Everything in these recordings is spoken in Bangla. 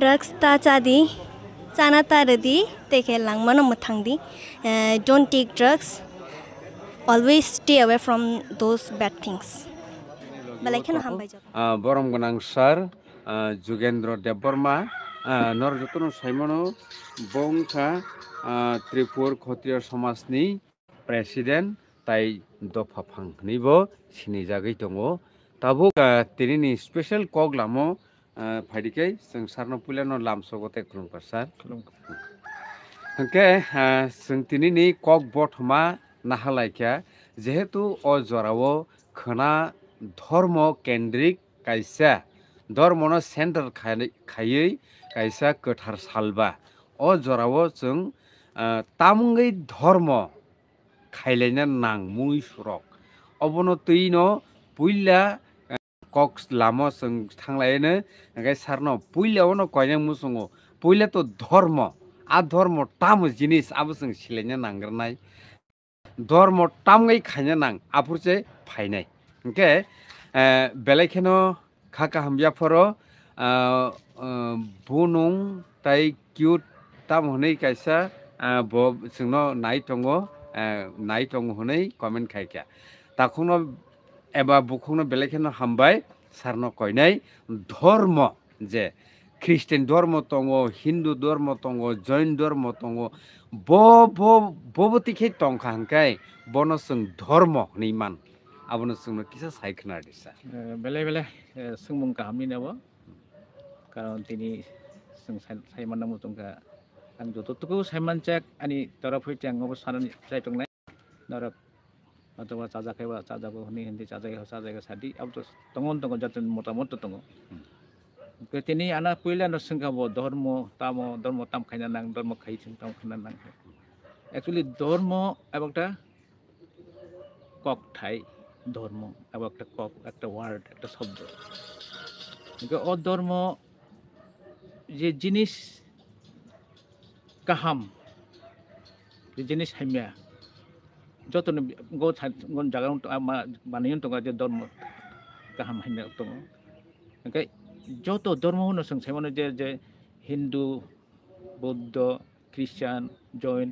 ড্রাগস তা চা দি চানা তার দি দেখে লাংমানো মথাং দি don't take drugs always stay away from those bad things বরম গোনাং স্যার যোগেন্দ্র দেব বর্মা নরযতন সাইমনো বংখা ত্রিপুর ক্ষত্রিয় সমাজনি প্রেসিডেন্ট তাই দফা ফাংনিব সিনি জাগৈ দঙ তাবুক তিনি স্পেশাল কক লামো फाइडिकै जों सारनो पुलेनो लामसो गते खुलुमकार सार हंके जों तिनिनि कक बथमा नाहालायखा जिहेतु अ जराव खोना धर्म केन्द्रिक कायसा धर्मनो सेन्टार खायै कायसा गोथार सालबा अ जराव जों तामुङै धर्म खायलायना नांमुङै सुरक अबनतैन पुइला কক লামো जों थांलायनो ओंखाय सारनो पुइलावनो कयनाय मुसुङो पुइला तो धर्म आ धर्म टाम जिनिस आबो जों सिलायनो नांग्रोनाय धर्म टामै खायनो नां आफुरसे फायनाय ओंखे बेलेखेनो खाका हामबियाफोर बुनुं ताइ किउट ताम हनै कायसा जोंनो नाय दङ नाय दङ हनै कमेन्ट खायखा তাখন एबा बुखंनो बेलेखेनो हामबाय सारन कयनाय धर्म जे ख्रिस्टान धर्म दङ हिन्दु धर्म दङ जैन धर्म दङ ब ब बबतिखे तंखांखाय बन सों धर्म निमान आबोनो सोंनो किसा सायखना दिसा बेले बेले सोंमुं गाहामनि नाव कारण तिनि सों सायमान नाम दंखा आं जतथुखौ सायमान चेक आनि तरफ हैथे आं अबसारनि सायथंनाय नरक अथवा चाजा खाइवा चाजाको हुने हिँड्दै चाजाको चाजाको साथी अब त तँगो तँगो जति मोटामोटो तँगो তিনি আনা পইলা নসংখাব ধর্ম তাম ধর্ম তাম খাইনা নাং ধর্ম খাইছেন তাম খাইনা নাং অ্যাকচুয়ালি ধর্ম এবং একটা কক ঠাই ধর্ম এবং একটা কক একটা ওয়ার্ড একটা শব্দ অধর্ম যে জিনিস কাহাম যে জিনিস হাইমিয়া joto ni go chan gon jaga untuk ama manayun tonga je dharma kaham hinna tonga okay joto dharma hono sang semana je je hindu buddha christian jain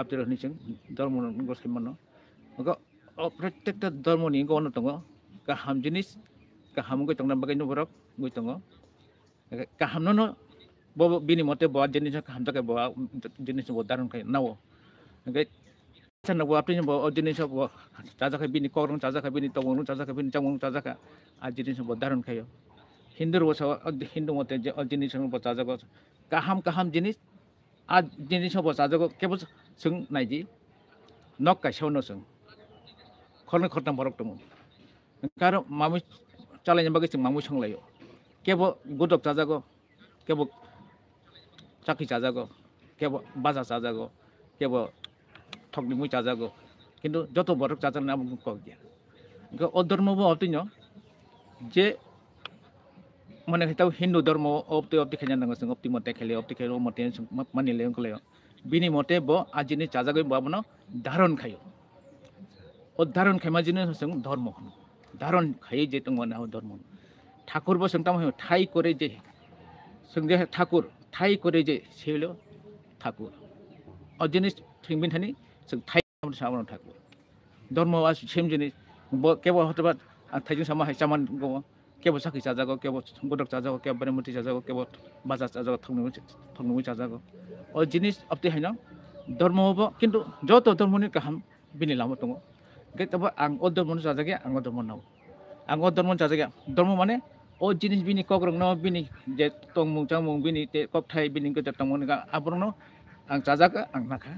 আপনার হচ্ছে ধর্ম গোসাইমান প্রত্যেকটা ধর্ম নিয়ে গণ দङ কাহাম জিনিস কাহাম গৈ দङ বাগাই নবরক গৈ দङ কাহাম ন বিনি মতে বয়া জিনিস কাহাম তাকে বয়া জিনিস ধারণ খাই নাও नभए आफ्नो जिनिस चाजा खाइबिनि करङ चाजा খাইবিনি তগরং চাজা খাইবিনি চামং চাজা খা আর জিনিস ধারণ খাইও হিন্দুর বস হিন্দু মতে যে জিনিস চাজাগ কাহাম কাহাম জিনিস আর জিনিস চাজাগ কেবল সং নাইজি নক কাইসাও ন সং খরন খরতাম ফরক দম কারণ মামু চালাইনি বাকি সং মামু সংলাইও কেবল গুদক চাজাগ কেবল চাকরি চাজাগ কেবল বাজার চাজাগ কেবল ঠকনি মুই চাজা গো কিন্তু যত বরক চাচা না কক দিয়া অধর্ম অবতিন যে মানে হিতাও হিন্দু ধর্ম অবতে অবতি খেজা নাঙ্গ সঙ্গে অবতি মতে খেলে অবতি খেলে মতে মানিলে খেলে বিনি মতে ব আজিনি চাজা গই বাবন ধারণ খাইও অধারণ খেমা জিনি সঙ্গে ধর্ম ধারণ খাই যে তোমার না ধর্ম ঠাকুর বসং তাম ঠাই করে যে সঙ্গে ঠাকুর ঠাই করে যে সে হলো ঠাকুর অজিনিস থিংবিন থানি থাই সামান্য ঠাকুর ধর্ম আর সেম জিনিস কেব হতে পার থাইজন সামা হাই সামান গো কেব সাকি চাজাগো কেব গদক চাজাগো কেব বারেমুটি চাজাগো কেব বাজার চাজাগো থাকনো থাকনো চাজাগো ও জিনিস আপনি হাইন ধর্ম হব কিন্তু যত ধর্মনি কাহাম বিনি লামো দङ গে তবে আং ও ধর্ম চাজাগে আং ধর্ম নাও আং ও ধর্ম চাজাগে ধর্ম মানে ও জিনিস বিনি কগ্রং ন বিনি যে তং মুং চাং মুং বিনি তে কপ ঠাই বিনি গে তং মুং আবরং ন আং চাজাগা আং নাখা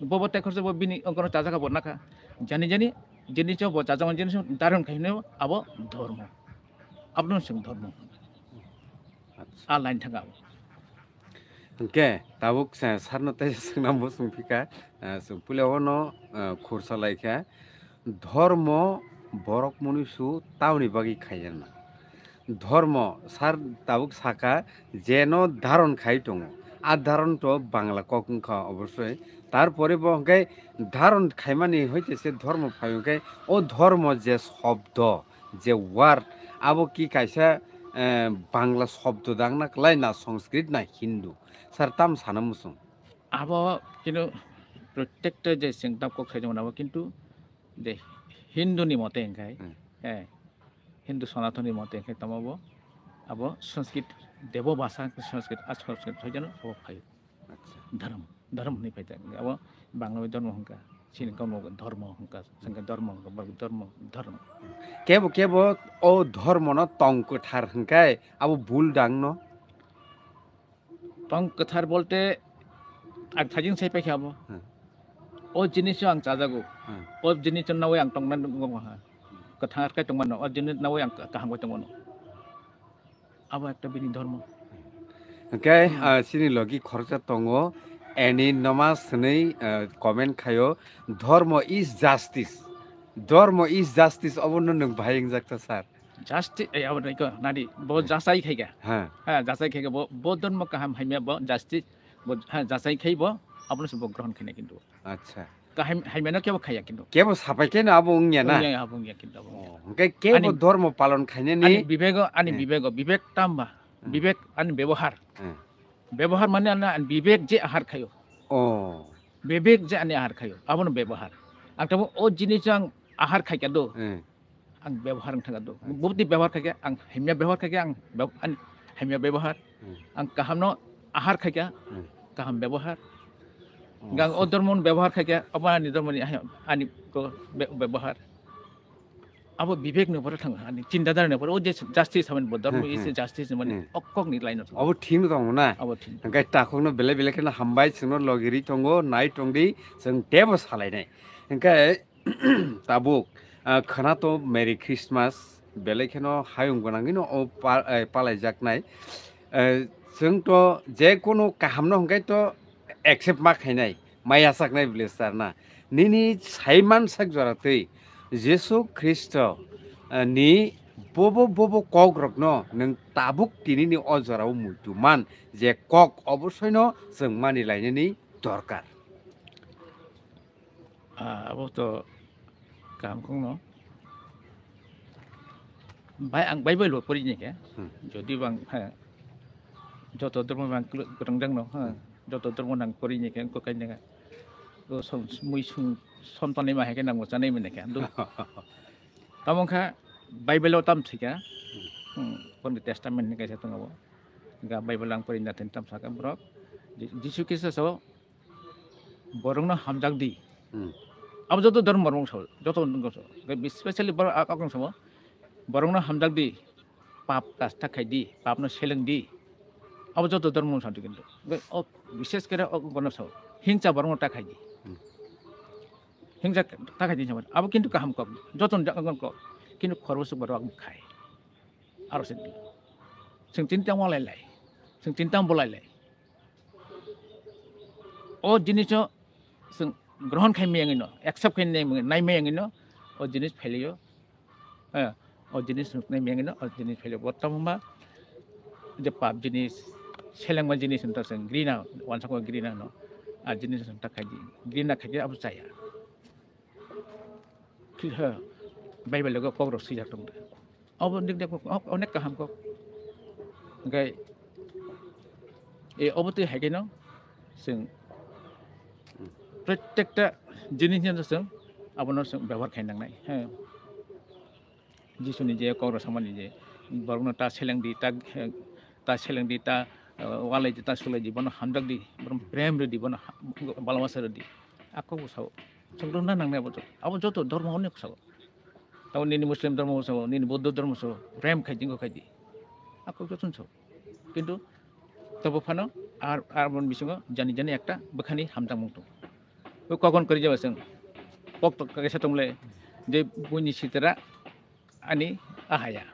bobo ta khorsa bo bini onkono taza ka bonaka jani jani jeni cho bo taza jeni sing daron khaino abo dharma abnon sing dharma a line thanga কে তাবুক সারনতাই সংনাম সুমফিকা সুপুলে অন খোরসা লাইখা ধর্ম বরক মনুষু তাওনি বাগি খাইয়েন না ধর্ম সার তাবুক সাকা যেন ধারণ খাই দङ আর ধারণ তো বাংলা কখন খা অবশ্যই তারপরে বহকে ধারণ খাইমানি হইতেছে ধর্ম ফাইকে ও ধর্ম যে শব্দ যে ওয়ার্ড আবো কি কাইসা বাংলা শব্দ দাংনা লাই না সংস্কৃত না হিন্দু স্যার তাম সানা মুসুম আবো কিন্তু প্রত্যেকটা যে সিংটাম কক খাই যেমন আবো কিন্তু যে হিন্দুনি মতে এংখাই হ্যাঁ হিন্দু সনাতনী মতে এংখাই তমাবো আবো সংস্কৃত দেব ভাষা সংস্কৃত আর সংস্কৃত হয়ে যেন ফাই আচ্ছা। ধর্ম धर्मनि फाय अब बाङ्ला धर्म हुङ्का सिनेगाउँ धर्म हुङ्का सँग धर्म हुङ्का धर्म धर्म केब केब ओ धर्म न तङ्क ठार हुङ्काय अब भुल डाङ न तङ्क ठार बोलते आं थाजिं साइ पाइखे अब ও জিনিস আং চাজাগো ও জিনিস নাও আং টংনা দং হা কথা আটকাই টংমানো ও জিনিস নাও আং কাহাঙ্গাই টংমানো আবার একটা বিনি ধর্ম কে সিনি লগি খরচা টঙ্গো এনি নমাজ নেই কমেন্ট খায়ো dharma is justice dharma is justice অবন্য নুক ভাইং জাক্ত স্যার জাস্টি এই আবার নাই নাদি বো জাসাই খাইগা হ্যাঁ হ্যাঁ জাসাই খাইগা বো বো ধর্ম কাহাম হাইমে বো জাস্টিস বো হ্যাঁ জাসাই খাইবো আপনি সব গ্রহণ কিনে কিন্তু আচ্ছা কাহাম হাইমে না কেব খাইয়া কিন্তু কেব সাপাই কেন আবু উংয়া না উংয়া আবু উংয়া কিন্তু ওকে কেব ধর্ম পালন খাইনে নি বিবেক আনি বিবেক বিবেক তাম্বা বিবেক আনি ব্যবহার হ্যাঁ ব্যৱহাৰ মানে বিবেক যে আহাৰ খায় বিবেক যে আনি আহাৰ খায় আমাৰ ব্যৱহাৰ তাৰ অ জিনিছ আহাৰ খাই কাদো ব্যৱহাৰ আং থাকাদো বহুত ব্যৱহাৰ খাইকে আং হেমিয়া ব্যৱহাৰ খাইকে আং হেমিয়া ব্যৱহাৰ আং কাহাম আহাৰ খাই কাহাম ব্যৱহাৰ গাং অ ধৰ্ম ব্যৱহাৰ খাইকে আপোনাৰ নিজৰ মানে আনি ব্যৱহাৰ अब विवेक नभएर ठाउँ अनि चिन्ताधारा नभएर ओ जे जास्ति छ भने धर्म यस जास्ति छ भने अक्कक निलाइन अब ठिम त हुन अब ठिक गाई टाखोक न बेला बेला किन हम्बाइ छिङ लगेरी टङ्गो नाइ टङ्गी जुन टेबो छालाइ नै गाई ताबु खाना त मेरी क्रिसमस बेला खेन हायुङ गनाङ न पालाइजाक नाइ जुन त जे कोनो काम न हंगाइ त एक्सेप्ट मा खाइनाय माया साक नाइ ब्लेस्टार ना निनि छाइमान साक जरातै jesu kristo ni bobo bobo kok rokno nang tabuk tini ni ojorao muituman je kok অবশ্যই ন जों मानि लायनायनि দরকার আবত কামকং ন ভাই আং বাই বইল পড়ি নিকে যদি বাং হ্যাঁ যত ধর্ম বাং গ্রং দাং ন হ্যাঁ যত ধর্ম নাং পড়ি নিকে কোকাই নিকে ও সং মুই সুং सन्तानैमा हेके नाम नै भनेका तामुखा बाइबेलाव तामसिका पन्डित टेस्टामेन्टनि गायसा दङ गा बाइबेल आं फरिना थेन तामसाका ब्रक जिसु ख्रिस्टसाव बरंनो हामजागदि अब जत धर्म बरं साव जत गर्छ स्पेशली बर आगं साव बरंनो हामजागदि पाप कास्ता खाइदि पापनो सेलेंदि अब जत धर्म साव किन्तु विशेष गरेर अगं बरं साव हिंसा बरं टाखाइदि হিংসা তাক দি যাব আৰু কিন্তু কাহাম কওক যতন কওক কিন্তু খৰচ বৰুৱাক খায় আৰু চিন চিং তিনিটাও ওলাই লাই চিং বলাই লাই অ জিনিছ চিং গ্ৰহণ খাই মেঙি ন একচেপ্ট খাই নাই নাই মেঙি ন অ জিনিছ ফেলিয় অ নাই মেঙি ন অ জিনিছ ফেলিয় বৰ্তমান বা যে পাপ জিনিছ চেলেঙা জিনিছ হেন্তা চিং গ্ৰীণা ওৱান চাকৰ গ্ৰীণা খাই দি গ্ৰীণা খাই দিয়ে আৰু চাই আৰু सीधा बाइबल लोगों को रोसी जाता हूँ अब निकले अनेक काम को गए ए अब तो है कि जों प्रत्येकटा जों আপনার ব্যবহার খাই নাংনাই হ্যাঁ যিশু নিজে কংগ্রেস আমার নিজে বরং তা সেলেং দি তা হ্যাঁ, তা সেলেং দি তা ওয়ালাই দি তা সোলাই দি বন হামদাক দি বরং প্রেম রেডি বন বালামাসা রেডি আকৌ বসাও sempurna nang nebo to abo joto dormo onyok sago tau nini muslim dormo sago nini bodo dormo sago rem kaji ngok kaji aku joto so, kendo tabo pano ar ar mon bisingo jani jani akta bekhani hamtang mung to wok kagon kari jawa seng pok to kage satu mulai jai bunyi sitera ani ahaya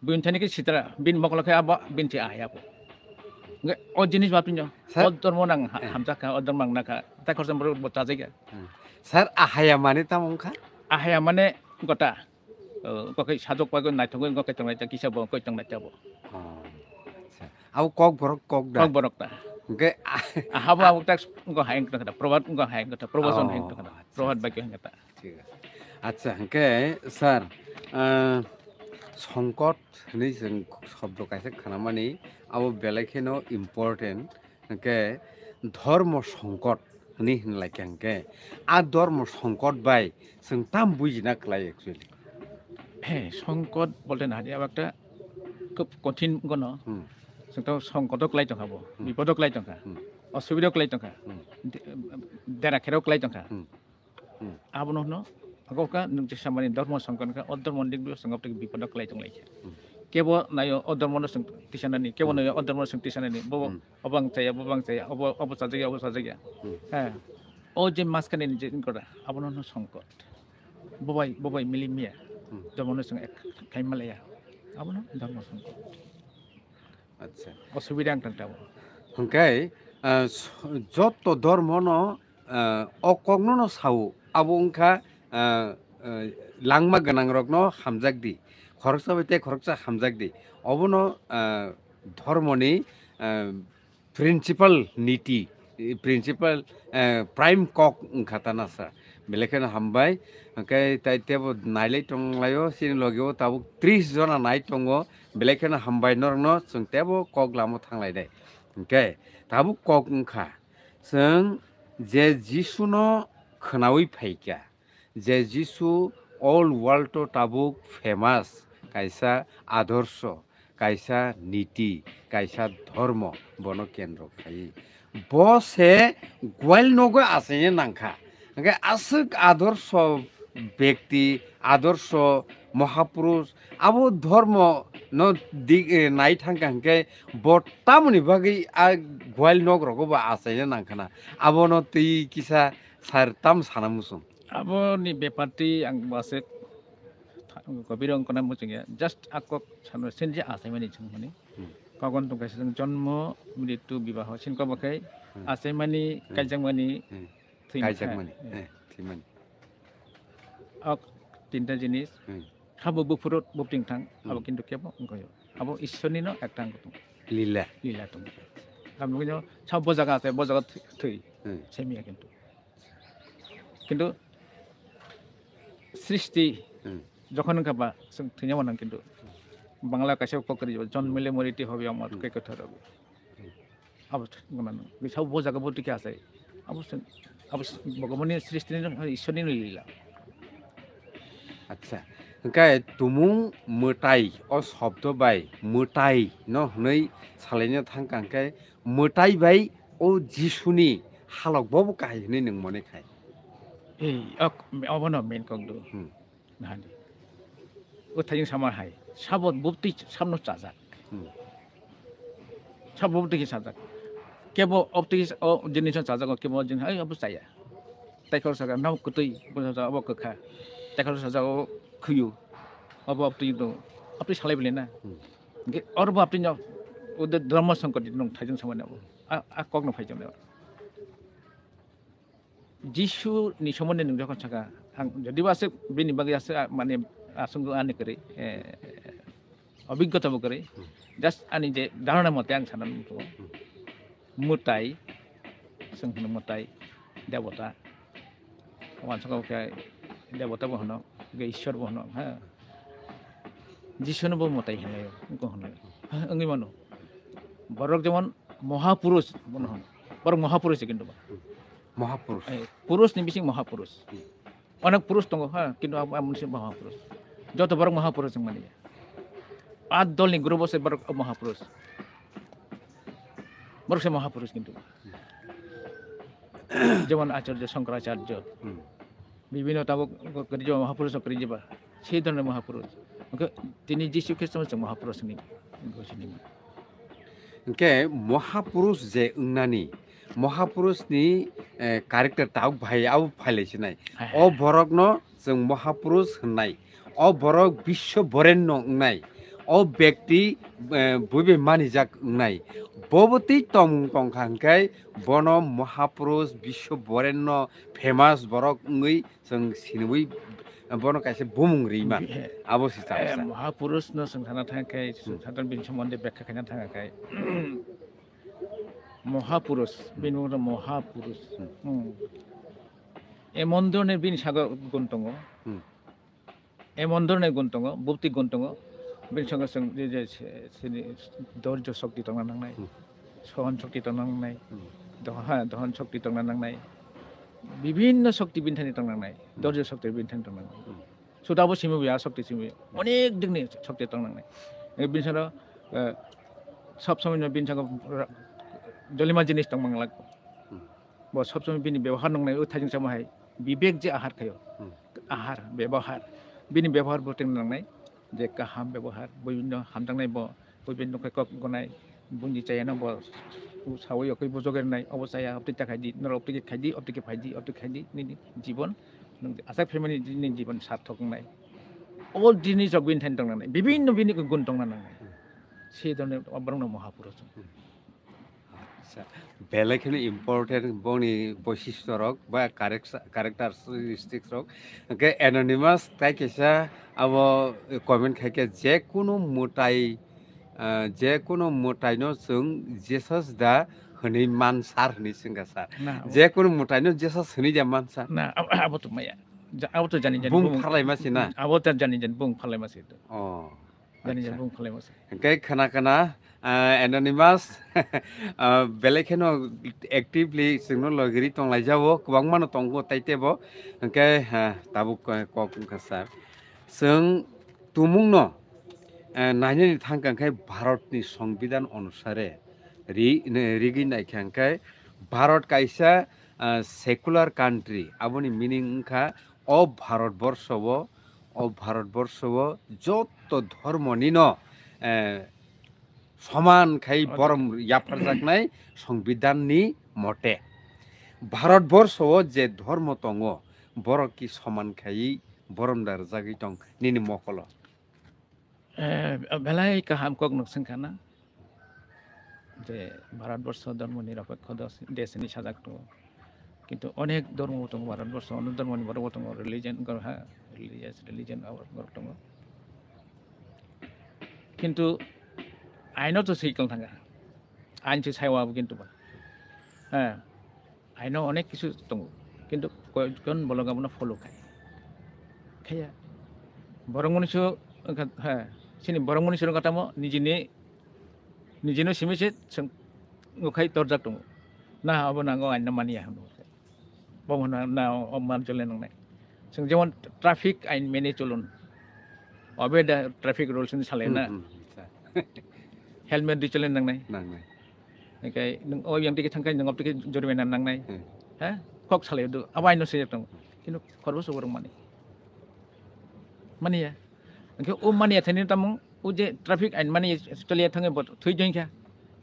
bunyi tani ke sitera bin mokolo kaya abo bin ti ahaya o Oh jenis apa pinjol? Odor monang hamtak, odor mang nakah এটা কোৱেশ্যন মোৰ বতা জেগা ছাৰ আহায়া মানে তাম অংখা আহায়া মানে গতা কখাই সাজক পাগ নাই থাকে কখাই থাকে কি চাব কই থাকে নাই চাব আৰু কক বৰক কক কক বৰক তা গে আহাব আৰু তাক গহাই কথা প্ৰভাত গহাই কথা প্ৰবচন হাই কথা প্ৰভাত বাকী হাই কথা আচ্ছা হেঙ্কে ছাৰ সংকট হেনে যেন শব্দ কাইছে খানা মানে আৰু বেলেগ হেনো ইম্পৰ্টেণ্ট ধৰ্ম সংকট হনি হোनलायखे आंखे आ धर्म संकट बाय जों ताम बुजिना खलाय एक्सुअलि হ্যাঁ সংকট বলতে না একটা খুব কঠিন গণ जोंथ' संकटआव क्लाय दंखाबो बिपदाव क्लाय दंखा असुबिदायाव क्लाय दंखा देराखेराव क्लाय दंखा आबो न' अगौखा नों जेसा माने धर्म संकटखा अधर्म दिग संगाव बिपदाव क्लाय दंलायखे kewo nayo order mono sing tisana ni kewo hmm. nayo order mono sing tisana ni bobo hmm. obang saya obang saya obo obo saja obo saja হ্যাঁ ও যে মাঝখানে নির্যাতন করা আপনার সংকট ববাই ববাই মিলিমিয়া ধর্মের সঙ্গে এক খাইমালাইয়া আপনার ধর্ম সংকট আচ্ছা অসুবিধা একটা হংকাই যত ধর্ম ন অকগ্ন সাউ আবংখা লাংমা গনাং রগ্ন হামজাক দি খৰগ চাবিতে খৰগ চা হামজাক দি অৱন ধৰ্মনি প্ৰিন্সিপাল নীতি প্ৰিন্সিপাল প্ৰাইম কক খাটা নাচা বেলেগে হামবাই তাই নাইলৈ টংলায়ো চিন লগেও তাবো ত্ৰিছ জনা নাই টংগ বেলেগে হামবাই নৰ চং কক লাম থাংলাই দে কে তাবো কক ওখা চং যে যিচুন খনাৱৈ ফাইকা অল ৱৰ্ল্ডত তাবো ফেমাছ কাইসা আদর্শ কাইসা নীতি কাইসা ধর্ম বন কেন্দ্র খাই বস হে গোয়াল নগো আছে নাংখা আসে আদর্শ ব্যক্তি আদর্শ মহাপুরুষ আবু ধর্ম ন দিক নাই থাকা হাঙ্কে বর্তামনি বাকি গোয়াল নগরকো বা আছে নাংখানা আবো ন তুই কিসা সার তাম সানামুসুম আবো ব্যাপারটি আং गभीरों को नाम मुझे जस्ट आको सानो सिंजे आसे मनी चुंग मनी कागन तो कैसे जंग जन्म मृत्यु विवाह सिं को बके आसे मनी कैजंग मनी थी कैजंग मनी थी मनी और तीन तरह जिनिस हम बुक फुरोट बुक टिंग थंग अब किन्तु क्या बो उनको यो अब ईश्वर ने ना एक टांग को तुम लीला लीला तुम हम लोग जो छह बजा का से बजा का थी सेमी है किन्तु किन्तु सृष्टि যখন বা থিনেব না কিন্তু বাংলা কাছে উপকারী যাব জন্মিলে মরিটি হবে আমার কে কথা রবে সব জায়গা বহু টিকে আছে অবশ্যই সৃষ্টি ঈশ্বরী লীলা আচ্ছা গাই তুমুং মোটাই অ শব্দ বাই মতাই নই সালাইনে সালাইনো থাকাঙ্কাই মোটাই বাই ও যিশুনি হালক বাবু কাহিনী নং মনে খাই এই অবন মেন কংদু নাহানি 어타징 삼활하이 사본 몹디 삼노 짜작 사본 몹디 짜작 কেবল অপ্তি জিনিস চাজাক কেবল জিনিস এই অবশ্য চাইয়া তাইকর সাজা নাও কতই অব কখা তাইকর সাজা ও খুয়ু অব অপ্তি অপ্তি সালাই বলে না অরব আপনি ওদের ধর্ম সংকট নং থাইজন সময় কগ্ন যিশু নি সম্বন্ধে যদি আছে বিনি আছে মানে আসংক আনি করে অভিজ্ঞতা মুখে জাস্ট আনি যে ধারণা মতে আমি সাধারণ মোটাই সঙ্গে মতাই দেবতা মানুষ দেবতা বহন ঈশ্বর বহন হ্যাঁ যিশুনব মতাই হেন গহন অঙ্গি মানুষ বরক যেমন মহাপুরুষ বহন বরং মহাপুরুষে কিন্তু মহাপুরুষ পুরুষ নিবিশি মহাপুরুষ অনেক পুৰুষ দো হ্যাঁ কিন্তু মহাপুৰুষ যত বড় মহাপুরুষ মানে আট দল আদলনি গুরু বসে বড় মহাপুরুষ বড় সে মহাপুরুষ কিন্তু যেমন আচার্য শঙ্করাচার্য বিভিন্ন মহাপুরুষ করে যাবা সেই ধরনের মহাপুরুষ তিনি যীশু খ্রিস্ট হচ্ছে মহাপুরুষ নি কে মহাপুরুষ যে মহাপুরুষ নি ক্যারেক্টার তাও ভাই আও ফাইলেছে নাই অ বরকন जों महापुरुष होननाय অবর বিশ্ব বরেণ্য নাই ও ব্যক্তি বইবে মানিজাক নাই ববতী তম তংখাংখাই বন মহাপুরুষ বিশ্ব বরেণ্য ফেমাস বরক ওই जों सिनबै বন কাছে বুমুংরি মান অবস্থিত মহাপুরুষ ন সংখানা থাকাই সাধারণ বিন সম্বন্ধে ব্যাখ্যা খাইনা থাকাই মহাপুরুষ বিন মহাপুরুষ এমন ধরনের বিন সাগর গুণ এমন ধরনের গন্তঙ্গ ভৌতিক গন্তঙ্গ বেল সঙ্গে সঙ্গে যে ধৈর্য শক্তি তঙ্গা নাংনাই সহন শক্তি তঙ্গা নাংনাই হ্যাঁ দহন শক্তি তঙ্গা নাংনাই বিভিন্ন শক্তি বিন্ধানি তংনাংনাই ধৈর্য শক্তির বিন্ধানি তংনাংনাই সুদাবো সিমুবি আর শক্তি সিমুবি অনেক দিকনি শক্তি তংনাংনাই বিনসার সবসময় বিনসাঙ্গ জলিমা জিনিস তংবাংলাগ ব সবসময় বিনি ব্যবহার নংনাই ওই থাজিং সামাহাই বিবেক যে আহার খায় আহার ব্যবহার बिनि बेबहार बुथिं लांनाय जे गाहाम बेबहार बयबिन हामदांनाय ब बयबिन नखाय कक गनाय बुंदि चायनो ब सावय खै बुजगेरनाय अबसाया अपति थाखाय दि नर अपति खाय दि अपति खाय दि अपति खाय दि नि जीवन नों आसा फेमिनि दिनि जीवन सार्थक नाय अल दिनि जगबिन थेन दंनाय बिभिन्न बिनि गुण दंनाय से दने अबरंग महापुरुष আচ্ছা বেলেগখিনি ইম্পৰ্টেণ্ট বনি বৈশিষ্ট্য হওক বা কাৰেক্টাৰিষ্টিক্স হওক এননিমাছ তাই কেইছা আব কমেণ্ট খাইকে যে কোনো মোটাই যিকোনো মোটাইনো যোন জেছাছ দা হনি মান সার হনি সিঙ্গা সার যিকোনো মোটাইনো জেছাছ হনি যা মান সার না আবো তো মাইয়া আবো তো জানি জানি বুং ফালাই মাসি না আবো তো জানি জানি আচ্ছা। বুং ফালাই মাসি তো ও জানি জানি বুং ফালাই মাসি খানা খানা एनोनिमास बेलेगे न एक्टिवलि जो लगेरी टाइ जाओ गोबां मान टंग तब ओके सर जो तुमुन नायने थे भारत की संविधान अनुसारे रिगि नाइके भारत कैसा सेकुलर कान्ट्री अब मिनिंग अफ भारत बर्षव अफ भारत बर्षव जत् धर्मनि न समान खै बरम याफार जागनाय संबिधाननि मते भारतबर्षआव जे धर्म दङ बर'खि समान खायै बरमदार जागै दं निनि मखल बेलाय गाहामखौ नुसोंखाना যে ভারতবর্ষ ধর্ম নিরপেক্ষ দেশ হিসেবে সাজাগ কিন্তু অনেক ধর্ম দङ ভারতবর্ষ অনেক ধর্ম বড় দङ রিলিজন হ্যাঁ রিলিজিয়াস রিলিজন দङ কিন্তু आइनाव जोसैग्लां थाङा आइनसो सायावाबो किन्तुबा आइनाव अनेक किसु दङ किन्तु कयजन बलगाबना फल' खाय खाया বরং মনুষ্য হ্যাঁ সিনি বরং মনুষ্যর কাটামো নিজেনে নিজেনো সিমেছে খাই দরজাক দङ না হব নাঙ্গো আইন মানিয়া হব বম না মান চলে নাংনাय जों যেমন ট্রাফিক আইন মেনে চলুন অবে ট্রাফিক রুলস সালায় না helmet di challenge nang nai nang nai kai oh, nang oi yang tiki tangkai nang op tiki jorime nang nai hmm. ha kok chale do awai no se itu kinu korbo so gorong mani mani ya nang o oh, mani ya thani tamung o oh, je traffic and mani ya, chale ya, thangai bot thui jeng kya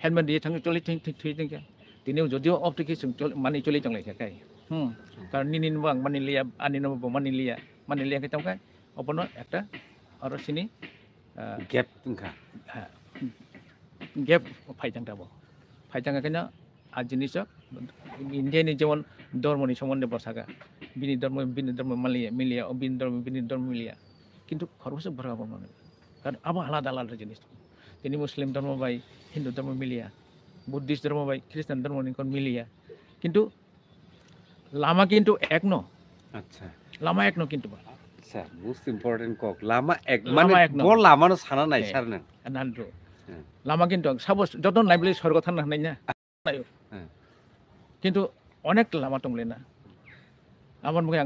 helmet di ya, thangai chole thui thui jeng kya tineu jodio op tiki sung chole mani chole tong lai kya kai হুম কারণ নিনিন liya, মানে লিয়া আনি নব মানে liya মানে লিয়া খেতাম কা অপন একটা আর সিনি গ্যাপ হ্যাঁ গেপ ফাইজাংটা ফাইজাংকে আর জিনিস ইন্ডিয়ান যেমন ধর্ম নি সম্বন্ধে বসাগা বিনি ধর্ম বিনি ধর্ম মালিয়া মিলিয়া বিনি ধর্ম বিনি ধর্ম মিলিয়া কিন্তু খরচ ভরা মানে কারণ আবার আলাদা আলাদা জিনিস তিনি মুসলিম ধর্ম বাই হিন্দু ধর্ম মিলিয়া বুদ্ধিস্ট ধর্ম বাই খ্রিস্টান ধর্ম নিকন মিলিয়া কিন্তু লামা কিন্তু এক ন আচ্ছা লামা এক ন কিন্তু আচ্ছা মোস্ট ইম্পর্টেন্ট কক লামা এক মানে বড় লামা সানা নাই সার না নান্দ্র लामा किन्तु आं सापस जत नायब्लाय स्वर्ग थांनो हानायना नायो किन्तु अनेक लामा दंलायना আমার মুখে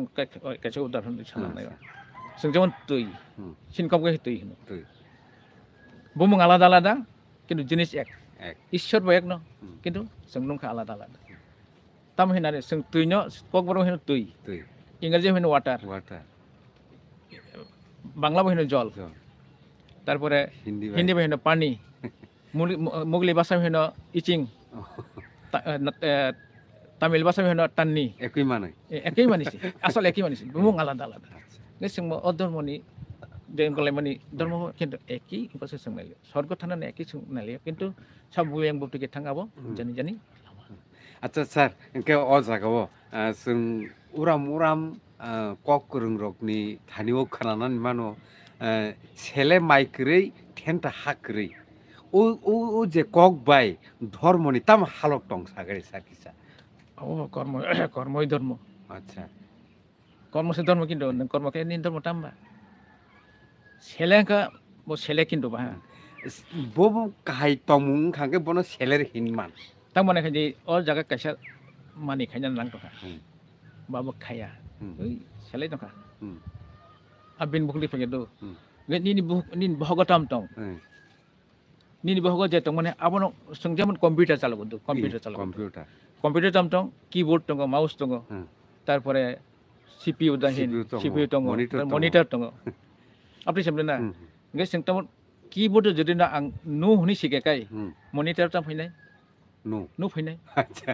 কাছে উদাহরণ দিচ্ছি আচ্ছা। যেমন তুই সিনকমকে তুই হন বুমুং আলাদা আলাদা কিন্তু জিনিস এক ঈশ্বর এক ন কিন্তু जों আলাদা আলাদা তাম হিনারে जों তুই ন কক বড় হিন তুই ইংরেজি হইন ওয়াটার ওয়াটার বাংলা বহিন জল তারপরে হিন্দি বাহিনী পানি মুগলি ভাষা বিভিন্ন ইচিং তামিল ভাষা বিভিন্ন টান্নি একই মানে একই মানিছে আসল একই মানিছে মুং আলাদা আলাদা সিং অধর্মনি যেন গলে মানে ধর্ম কিন্তু একই উপাসে সিং স্বর্গ থানা একই সিং কিন্তু সব বুয়ং বুটি কে জানি জানি আচ্ছা স্যার এনকে অ জাগাবো সিং কক রং রকনি থানিও খানানা মানো ছেলে মাইক্রেই ঠেনটা হাক্রেই ও ও ও যে কক বাই ধর্ম নিতাম হালক টং সাগরে সাকিসা ও কর্ম কর্মই ধর্ম আচ্ছা কর্ম সে ধর্ম কিন্তু কর্মকে নিন ধর্ম টাম্বা ছেলেকা ও ছেলে কিন্তু বা হ্যাঁ। বব কাহাই তমুং খাঙ্কে বন ছেলের হিনমান তার মানে খাই যে ও জায়গা কাইসা মানি খাইনা নাং টকা বাবু খাইয়া ওই ছেলে টকা abin bukli pengen tu. Ngan ni ni bu ni bahagut tam tau. Ni ni bahagut jatung mana? Abang nak sengaja mana komputer calo tu? Komputer calo. Komputer. Komputer tam tau, keyboard tu, mouse tu, tarpora CPU dah hein, CPU tu, monitor tu. Apa ni sebenarnya? Ngan sengaja mana keyboard tu jadi nak ang nuh ni sih kekai, monitor tu pun hein. No no হয় নাই আচ্ছা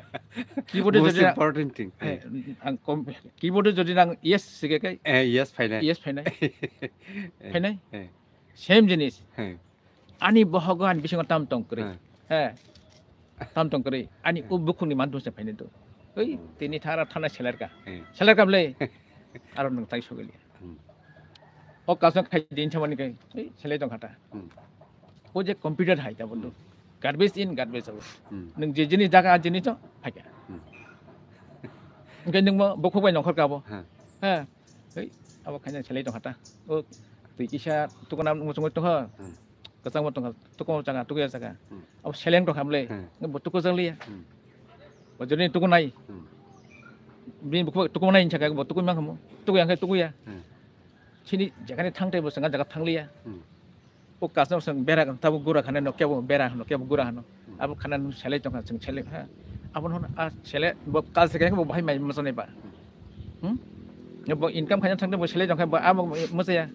কিবোর্ডে যদি ইম্পর্টেন্ট থিং কিবোর্ডে যদি নাং ইয়েস সিগে কাই ইয়েস ফাইনাই ইয়েস ফাইনাই ফাইনাই সেম জিনিস হ্যাঁ। আনি বহগান বিসঙ্গ তাম তং করে হ্যাঁ।, হ্যাঁ তাম তং করে আনি ও বুকুনি মানুষ ফাইনাই তো ওই তিনি থারা থানা ছেলের কা হ্যাঁ। ছেলের কামলে আর নং তাই সগলি ও কাজ খাই দিনছে মানে ছেলে জং ও যে কম্পিউটার হাইতা বললো garbage in, garbage out. Hmm. Nung jenis jaga jenis cok, aja. Nggak nung mau buku banyak kau kau. Hah, hei, awak kanya cale dong kata. Oh, tu kisah hmm. tu kau nama musuh tu kau. Kesang hmm. mau tu kau jaga, ya. tu kau jaga. Awak cale dong hamle, nggak butuh kau jaga. Wajar ni tu kau naik. Bini buku tu kau naik jaga, butuh kau memang kamu. Tu kau yang tu kau ya. Sini jaga ni tang tebus, sengat jaga tang liya. kasno sung bera kan tabu gura khane no kebo bera hano kebo gura hano abu khana nu chale tong sung chale ha abu hon a chale bo kal se kan bo bhai mai masane ba hm ne bo income khana thang bo chale tong kha bo abu masaya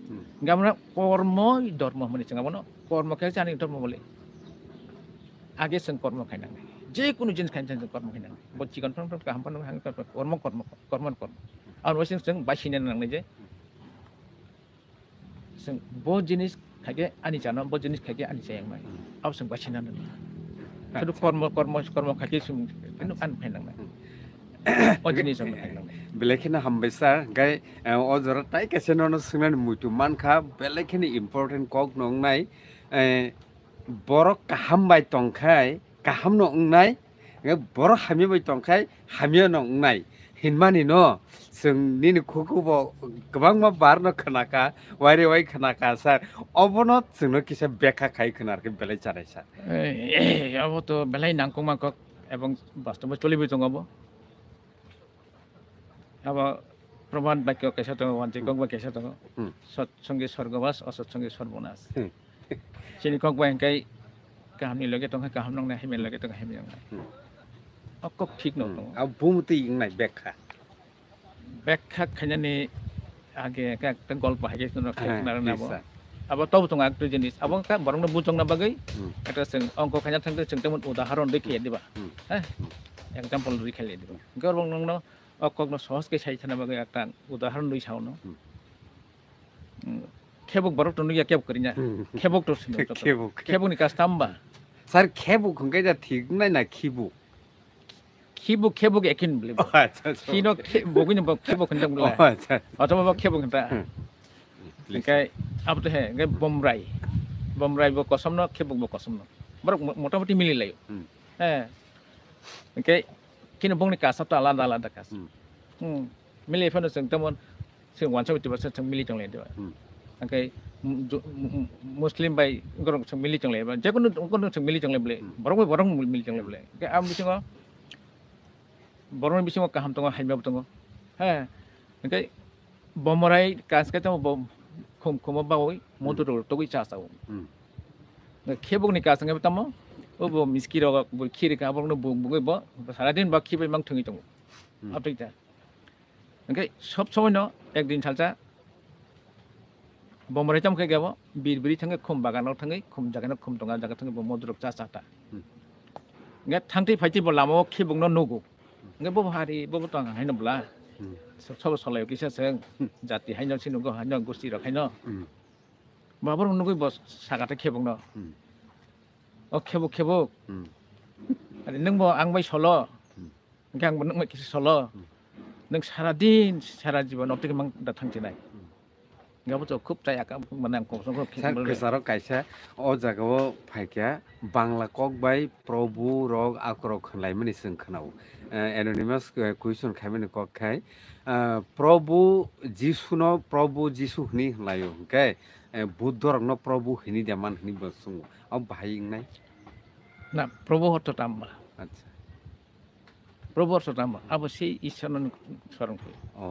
gamna kormo dharma mane chang abu no kormo khe chani dharma bole আগে সঙ্গ কর্ম খাই না যে কোনো জিনিস খাই সঙ্গে কর্ম খাই না বলছি কনফার্ম কাম পান হাঙ্গ কর্ম কর্ম কর্ম কর্ম আর ওই সঙ্গে সঙ্গে বাসিনে নাংনে যে जों बहुत जिनिस থাকে আনি জানো বৰ জিনিস খাকে আনি যায় মই আৰু চিন পাইছে শুধু কৰ্ম কৰ্ম কৰ্ম খাকে চিন কিন্তু আন বেলেগখিনি সাম্বেচা গাই অ জৰা তাই কেছে নানো চিনেন মান খা বেলেগখিনি ইম্পৰ্টেণ্ট কক নাই বৰ কাহাম বাই টংখাই কাহাম নং নাই বৰ হামি বাই টংখাই হামিয় নাই hinmani no sung nini kuku bo kabang ma bar no khanaka wari wai khanaka sar obono sung no kisa beka kai khanar ke belai chare sar abo to belai nangko ma kok এবং বাস্তবে চলিবি চঙ্গব আবার প্রমাণ বাক্য কেশা তঙ্গ বাঞ্চিকক বা কেশা তঙ্গ সৎসঙ্গে স্বর্গবাস অসৎসঙ্গে সর্বনাশ চিনি কক বা হেঁকাই কাহামনি লগে তঙ্গে কাহাম নং না হেমের লগে তঙ্গে হেমি নং না কক ঠিক ন ভূমিতে নাই ব্যাখ্যা ব্যাখ্যা খাজানি আগে একটা গল্প হাইগেছিল হ্যাঁ, আবার তব তো একটা জিনিস এবং বরং বুঝং না বাকি একটা অঙ্ক খাজা থাকলে সেমন উদাহরণ দেখিয়ে দিবা হ্যাঁ এক্সাম্পল রেখাইলে দিবা গর্বং নগ্ন অকক সহজকে সাইছে না বাকি একটা উদাহরণ লই সাউনো খেবক বরক তো নুইয়া কেব করি না খেবক তো খেবক খেবক নি কাজ তাম্বা স্যার খেবক হঙ্গে যা ঠিক নাই না খিবুক 키보캐보에킨블 리. 키노보기는뭐캐보근데몰 라. 어쩌면뭐캐보근 데. 그러니까아부터 해. 그러니까봄라 이. 봄라이뭐거섬노캐보뭐거섬 노. 뭐 মোটামুটি মিলিলাই হ্যাঁ কিন্তু বংনি কাজটা আলাদা আলাদা কাজ হুম মিলিয়ে ফেলো जों তেমন जों ওয়ানসা বিটিবাসা जों মিলি চলে দেবা ओमफ्राय মুসলিম বাই গরম जों মিলি চলে বা যে কোনো কোনো जों মিলি চলে বলে বরং বরং মিলি চলে বলে আমি সিঙ্গ borong bisi mo kaham tongo hajma tongo he ngai bomorai kas ka tongo bom kom komo ba oi moto ro to gi cha sa um ngai khe bok ni kas ngai tamo o bo miski ro ga bo khire ka bo no bo bo ba sara din ba khibe mang thungi tongo apri ta ngai sob somoy no ek din chalcha bomorai tam khe ga bo bir biri thange khom ba ga no thange khom ja ga no khom tonga ja ga thange bo modro cha sa ta ngai thangti phaiti bo lamo khibung no nugu 이게 뭐 하리 뭐부터 안 하는 몰라. 음. 서로 서로 여기 세상 자티 한영 치는 거 한영 고시 이렇게 해너. 음. 뭐 아무런 누구 뭐 사가다 캐복너. 음. 어 캐복 캐복. 아니 능뭐 악마이 설러. 그냥 뭐 능뭐 기스 설러. 능 사라딘 사라지면 어떻게 막 나타나지 나이. প্ৰভু যীশুন প্ৰভু যীশু শুনি লাই বুদ্ধ ৰং প্ৰভু শুনি দেমান শুনি বচোন ভাই নাই প্ৰভু আচ্ছা প্ৰভু হতাম আৰু সেই ঈশ্বৰ অঁ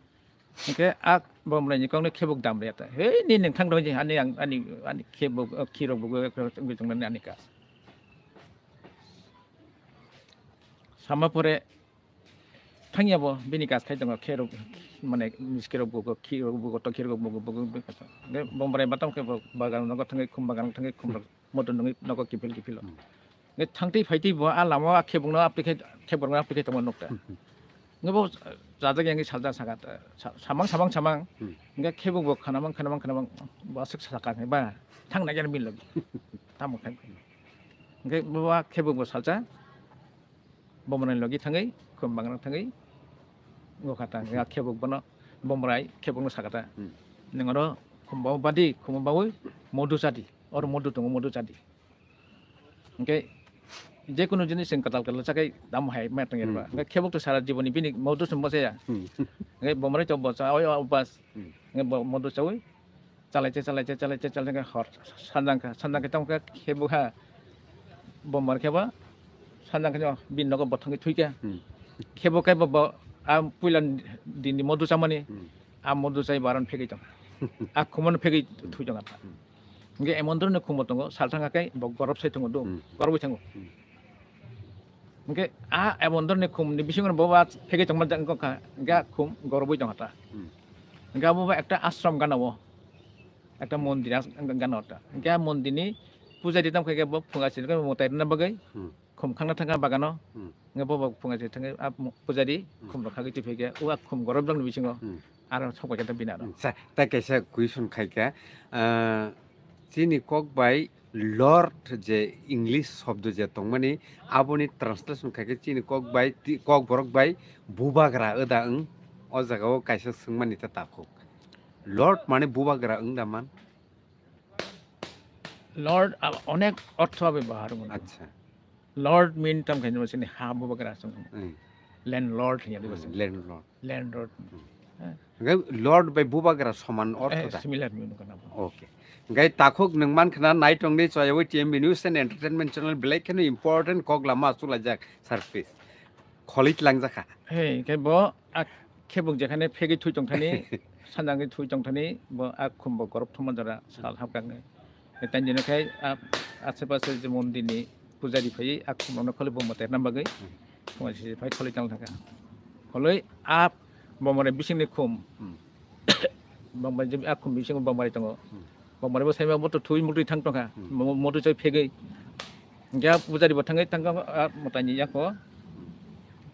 Okay, ak bom lain kong ni kebuk dam dia. Hei ni neng tang dong je ani yang ani ani kebuk kiro buku tunggu tunggu ni anika. Sama pore 탕이야 뭐 비니까 살던 거 캐로 만에 미스케로 보고 키로 보고 또 키로 보고 보고 네 몸발에 맞담 그 바가는 거 같은 게 금바가는 같은 게 금바 모든 놈이 너가 기필 기필로 네 탕대 파이티 뭐 알라모 아케 봉나 아프리카 케 봉나 아프리카 동안 녹다 이거 자작이 잘다 사가 사망 사망 사망 그러니까 케북 뭐 하나만 하나만 하나만 뭐석 사가 해봐 당나게는 밀러 다 못한 거 그러니까 뭐와 케북 뭐 살자 몸을 넣기 탕이 금방을 탕이 이거 갖다 내가 케북 번호 몸을 아이 케북 뭐 사가다 능어로 금방 바디 금방 바위 모두 자디 어로 모두 동 모두 자디 그러니까 যিকোনো জিনিস কঁতাল কৰিলে চাগে দাম হাই মাত নাগিবা খেবকটো সাৰা জীৱনী বিনি মধু চম্বচেয়া বমৰে চম্বচা অ মধু চাওঁ চালাইছে চালাইছে চালাইছে চালাইছে হৰ সানজাংখা সানজাংখা তেওঁ খেবুখা বমৰ খেবা সানজাংখা বিনক বথংগে থুইকা খেব খাই বব আ পুইলান মধু চামানি আ চাই বাৰণ ফেগি তং আ খুমন ফেগি থুই তং এমন ধৰণে খুমত দঙ সালথাংখাকে বৰফ চাই থাকো 이게 아 에본더네 쿰니 비싱은 보바 페게 정말 된 거가 그러니까 쿰 거로보이 정하다 그러니까 보바 একটা আশ্রম গানাবো একটা মন্দির গানাওটা 그러니까 মন্দিনি পূজা দিতাম কইকে বব ফুঙ্গা ছিল কইমো তাই না বগাই খুম খাঙ্গা থাঙ্গা বাগানো গে বব ফুঙ্গা ছিল থাঙ্গে আ পূজা দি খুম রাখা গিতে ফেগে ওয়া খুম গরম লাগনি বিছিং আর সকা জানতে বিনা না স্যার তাই কইছে কুইশন খাইকা চিনি কক বাই লর্ড যে ইংলিশ শব্দ যে তংমানি আবনি ট্রান্সলেশন খাকে চিনি কক বাই কক বরক বাই বুবাগ্রা ওদা ওং অ জায়গাও কাইসা সোংমানি তা তাকুক লর্ড মানে বুবাগ্রা ওং দামান লর্ড অনেক অর্থ হবে বাহার মনে আচ্ছা লর্ড মেন টার্ম খাই বলছে হা বুবাগ্রা আসুন ল্যান্ড লর্ড হিয়া বলছে land lord land lord lord বাই বুবাগ্রা সমান অর্থ similar mean okay gai takhok nangman khana nai tongni choyawi tmb news and entertainment channel black khana important kok lama asula jak surface kholit lang jakha hey gai bo ak khebuk jakhane phegi thui tongthani sandangi thui tongthani bo ak khumbo korop thoma jara sal hapkangne tan jene khai ap ase pase je mondir ni pujari phai ak khumno khole bo mate nam bagai khoma si phai kholit lang thaka kholoi ap bomare bising ni khum bomare je ak khum bising bomare tongo 말해봐 세면 뭐또 두이 물도 탕동가 뭐 모두 저희 폐기 이제 부자리 못한 게 탕가 아 못한지 약고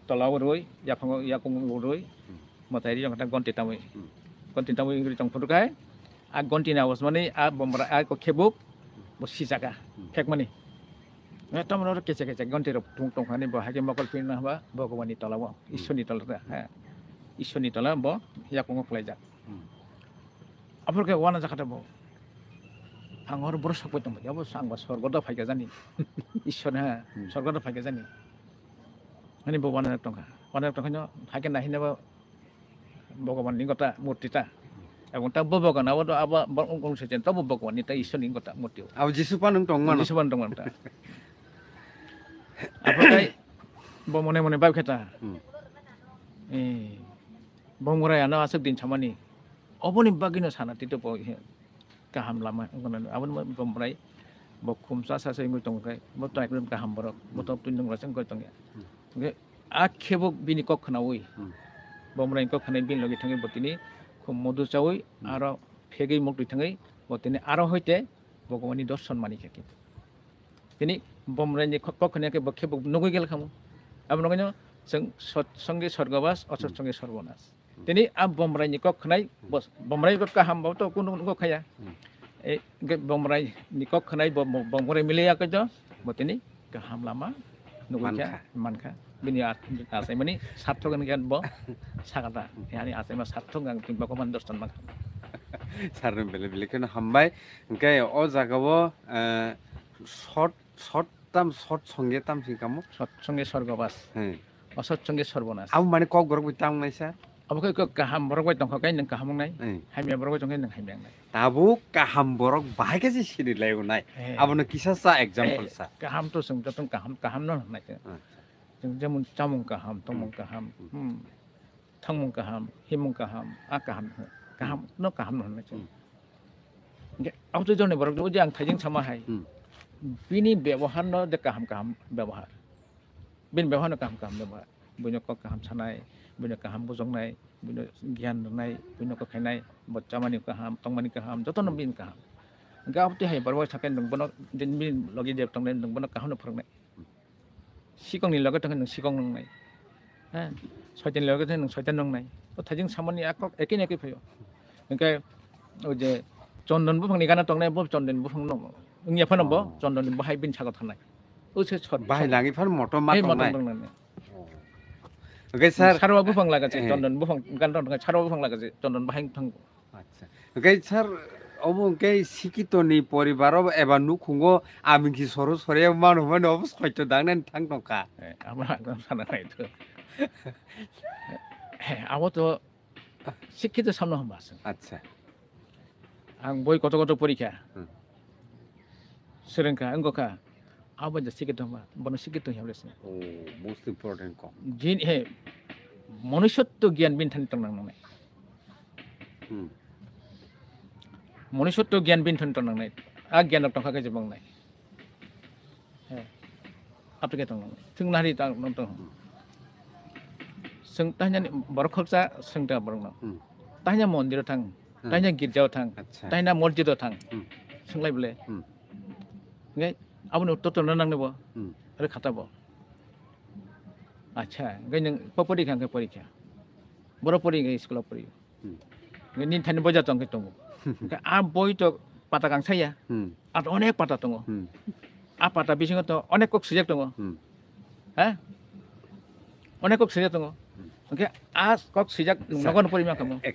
떨라오르이 약한 거 약공 오르이 못한지 좀 그냥 건티타무이 건티타무이 그리 좀 부르가이 아 건티나 오스만이 아 뭐라 아 코케북 뭐 시작아 백만이 왜 또만 오르게 제가 제가 건티로 동동 하니 뭐 하게 먹을 필요나 봐 먹어보니 떨라오 이순이 떨라다 이순이 떨라 뭐 약공 거 플레이자 앞으로 그 원하자 가다 뭐 ভাঙৰ বৰ চাকৈ তম্বাই হ'ব চাংবা স্বৰ্গত ফাইকা জানি ঈশ্বৰে হা স্বৰ্গত ফাইকা জানি শুনিব বনাই এক টংকা বনাই এক টংকা ফাইকে নাহি নাব ভগৱান লিংগতা মূৰ্তিটা এবং তা বগান মনে মনে বাই খেতা এ বংগৰা আনো गाहाम लामा होननानै आबो गमबाय बो खुमसा सासे मुतंखाय बो टाइप गाहाम बरक बो तुइन दं रसें गय तंगे गे आखेब बिनि कक खनावै बमराय कक खनाय बिन लगे थंगे बतिनि खुम मधु चावै आरो फेगे मक दुइ थंगे बतिनि आरो होइते भगवानि दर्शन मानि खेकि बिनि बमराय नि कक खनाके बखेब नगय गेल खामु आबो नगय जों सत्संगे स्वर्गवास असत्संगे सर्वनाश ทีนี้อาบมรัยก็ขนาบสบมรัยก็กระหำบ่ตัวคุณนุ่งก็ขยันเอ้บมรัยนี่ก็ขนาบบบมรัยมิเลียก็จ้อบทีนี้กระหำลามานุ่งก็แค่มันค่ะบินยาอาศัยมันนี่สัตว์ทุกันกันบ่สักระยานี่อาศัยมาสัตว์ทุกันจึงบอกว่ามันดุสันมากสารุเบลเบลคือนะฮัมบายงั้นโอ้จักว่าช็อตช็อตตามช็อตชงเกตามสิ่งกามุช็อตชงเกสวรรค์บ้าสอืมช็อตชงเกสวรรค์บ้านะอ้าวมันก็กรุบกริบตามไหมใช่ Apa ke kaham borok wai tong kain nang kaham nai. Hai mi borok wai tong kain nang hai mi nai. Tabu kaham borok bai ke si sini lai nai. Abono kisah sa example sa. Kaham to sung jatun kaham kaham no nai. Jung jamun camung kaham, tomung kaham, hmm, tangmung kaham, himung kaham, akaham, kaham no kaham no nai. Aku tu jangan borok tu jangan tajing sama hai. Bini bewahan no dek kaham kaham bewahar. Bin bewahan no kaham kaham bewahar. Bunyo kok kaham sanai. বিভিন্ন কাহাম বুজং নাই বিভিন্ন জ্ঞান নাই বিভিন্ন কথাই নাই বচ্চা মানি কাহাম টংমানি কাহাম যত নবীন কাহাম গাঁৱতে হাই বৰ বয় থাকে নোংবন দিন বিন লগি দিয়ে টংনাই নোংবন কাহানো ফৰংনাই চিকংনি লগে থাকে নোং চিকং নংনাই হে ছয়তেন লগে থাকে নোং ছয়তেন নংনাই তথাপি চামনি একক একে নেকি ওই যে চন্দন বুফং নিগানা টংনাই বহুত চন্দন বুফং নং নিয়ে ফোন চন্দন বহাই বিন চাগত থানাই ওচৰ বাহাই লাগি ফোন মটৰ মাৰি নাই ओके सर सारवा बिफां लागासे चन्दन बिफां गान्दन थाङा सारवा बिफां लागासे चन्दन बाहाय थांगौ আচ্ছা ओके सर অবকে শিক্ষিতনি পরিবারও এবা নুখুঙ্গ আমি কি সরো সরে মানুষ মানে অবশ্য হয়তো দাঁড়ান থাং টঙ্কা আমরা একদম সানা নাই তো হ্যাঁ, আমার তো শিক্ষিত সামনে হম আছে আচ্ছা আং বই কত কত পরীক্ষা শ্রীলঙ্কা অঙ্গকা आवाज शिक्षित बन शिक्षित हिसाबले मोस्ट इम्पोर्टेन्ट कम जिन हे মনুষ্যত্ব জ্ঞান বিন থানি টনাং নামে মনুষ্যত্ব জ্ঞান বিন থানি টনাং নাই আ জ্ঞান রক টংখা গেজে বাংনাই হ্যাঁ আপনি টং নামে থিং নারি টং নং টং সং তাহনা বড় খলসা সং টা বড় নাম তাহনা মন্দির থাং তাহনা গির্জাও থাং তাহনা মসজিদও থাং সংলাই বলে आबोनो ततन नांनोबो आरो खाताबो আচ্ছা गे नों परीक्षा गे परीक्षा बर' परि गे स्कुलाव परि गे निन्थानि बजा दं गे दङ आ बय त पाता गांसाया आरो अनेक पाता दङ आ पाता बिसिङाव त अनेक कक सुजेक दङ हा अनेक कक सुजेक दङ এক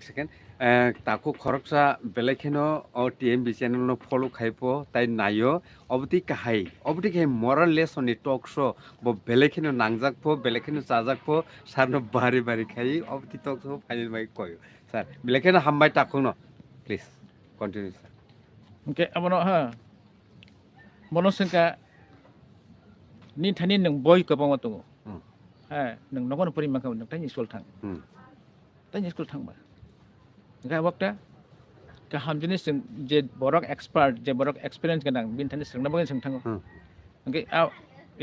সেকেন্ড তাকো খরকসা বেলেখেন ও টিএমবি বি নো ফলো খাইপো তাই নাইও অবতি কাহাই অবতি কে moral less on talk show বো বেলেখেন নাংজাক পো বেলেখেন সাজাক পো সার নো বারে বারে খাই অবতি টক শ্ব' ফাইনেল মাই কয় স্যার বেলেখেন হামবাই তাকো ন প্লিজ কণ্টিনিউ ছাৰ ওকে আমন হ মনসংকা নি থানি নং বই কবাং ha नोंनावबो परिमा खालाम नोंथांनि स्कुल थां नोंथांनि स्कुल थांबा गावबा गाहाम जिनिस जों जे बरक एक्सपार्ट जे बरक एक्सपिरियेन्स गोनां बिनिखायनो सोंनांगोन सोंथाङो ओमफ्राय आव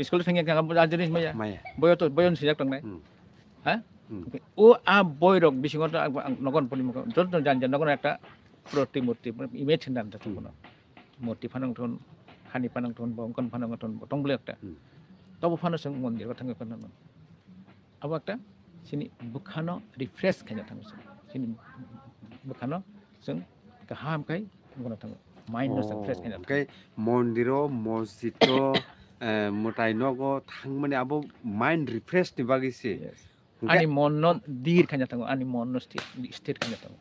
स्कुल थाङि गाहाम जिनिस माया बयथ' बयन सिजाक थांनाय हा ও আ বৈরক বিশিঙত নগন পরিমুখ যত জান জান নগন একটা প্রতিমূর্তি ইমেজ নাম থাকুন মূর্তি ফানাংথন হানি ফানাংথন বঙ্কন ফানাংথন বটংগুলো একটা তবু ফানো মন্দির কথা আৰু এটা চিনি বুখানো ৰিফ্ৰেছ খাই নাথাকো চিনি বুখানো যোন কাহাম খাই নাথাকো মাইণ্ড ফ্ৰেছ খাই নাথাকে মন্দিৰ মছজিদ মতাই নগ থাং মানে আবু মাইণ্ড ৰিফ্ৰেছ নিবা গৈছে আনি মন দিৰ খাই নাথাকো আনি মন ষ্টেট খাই নাথাকো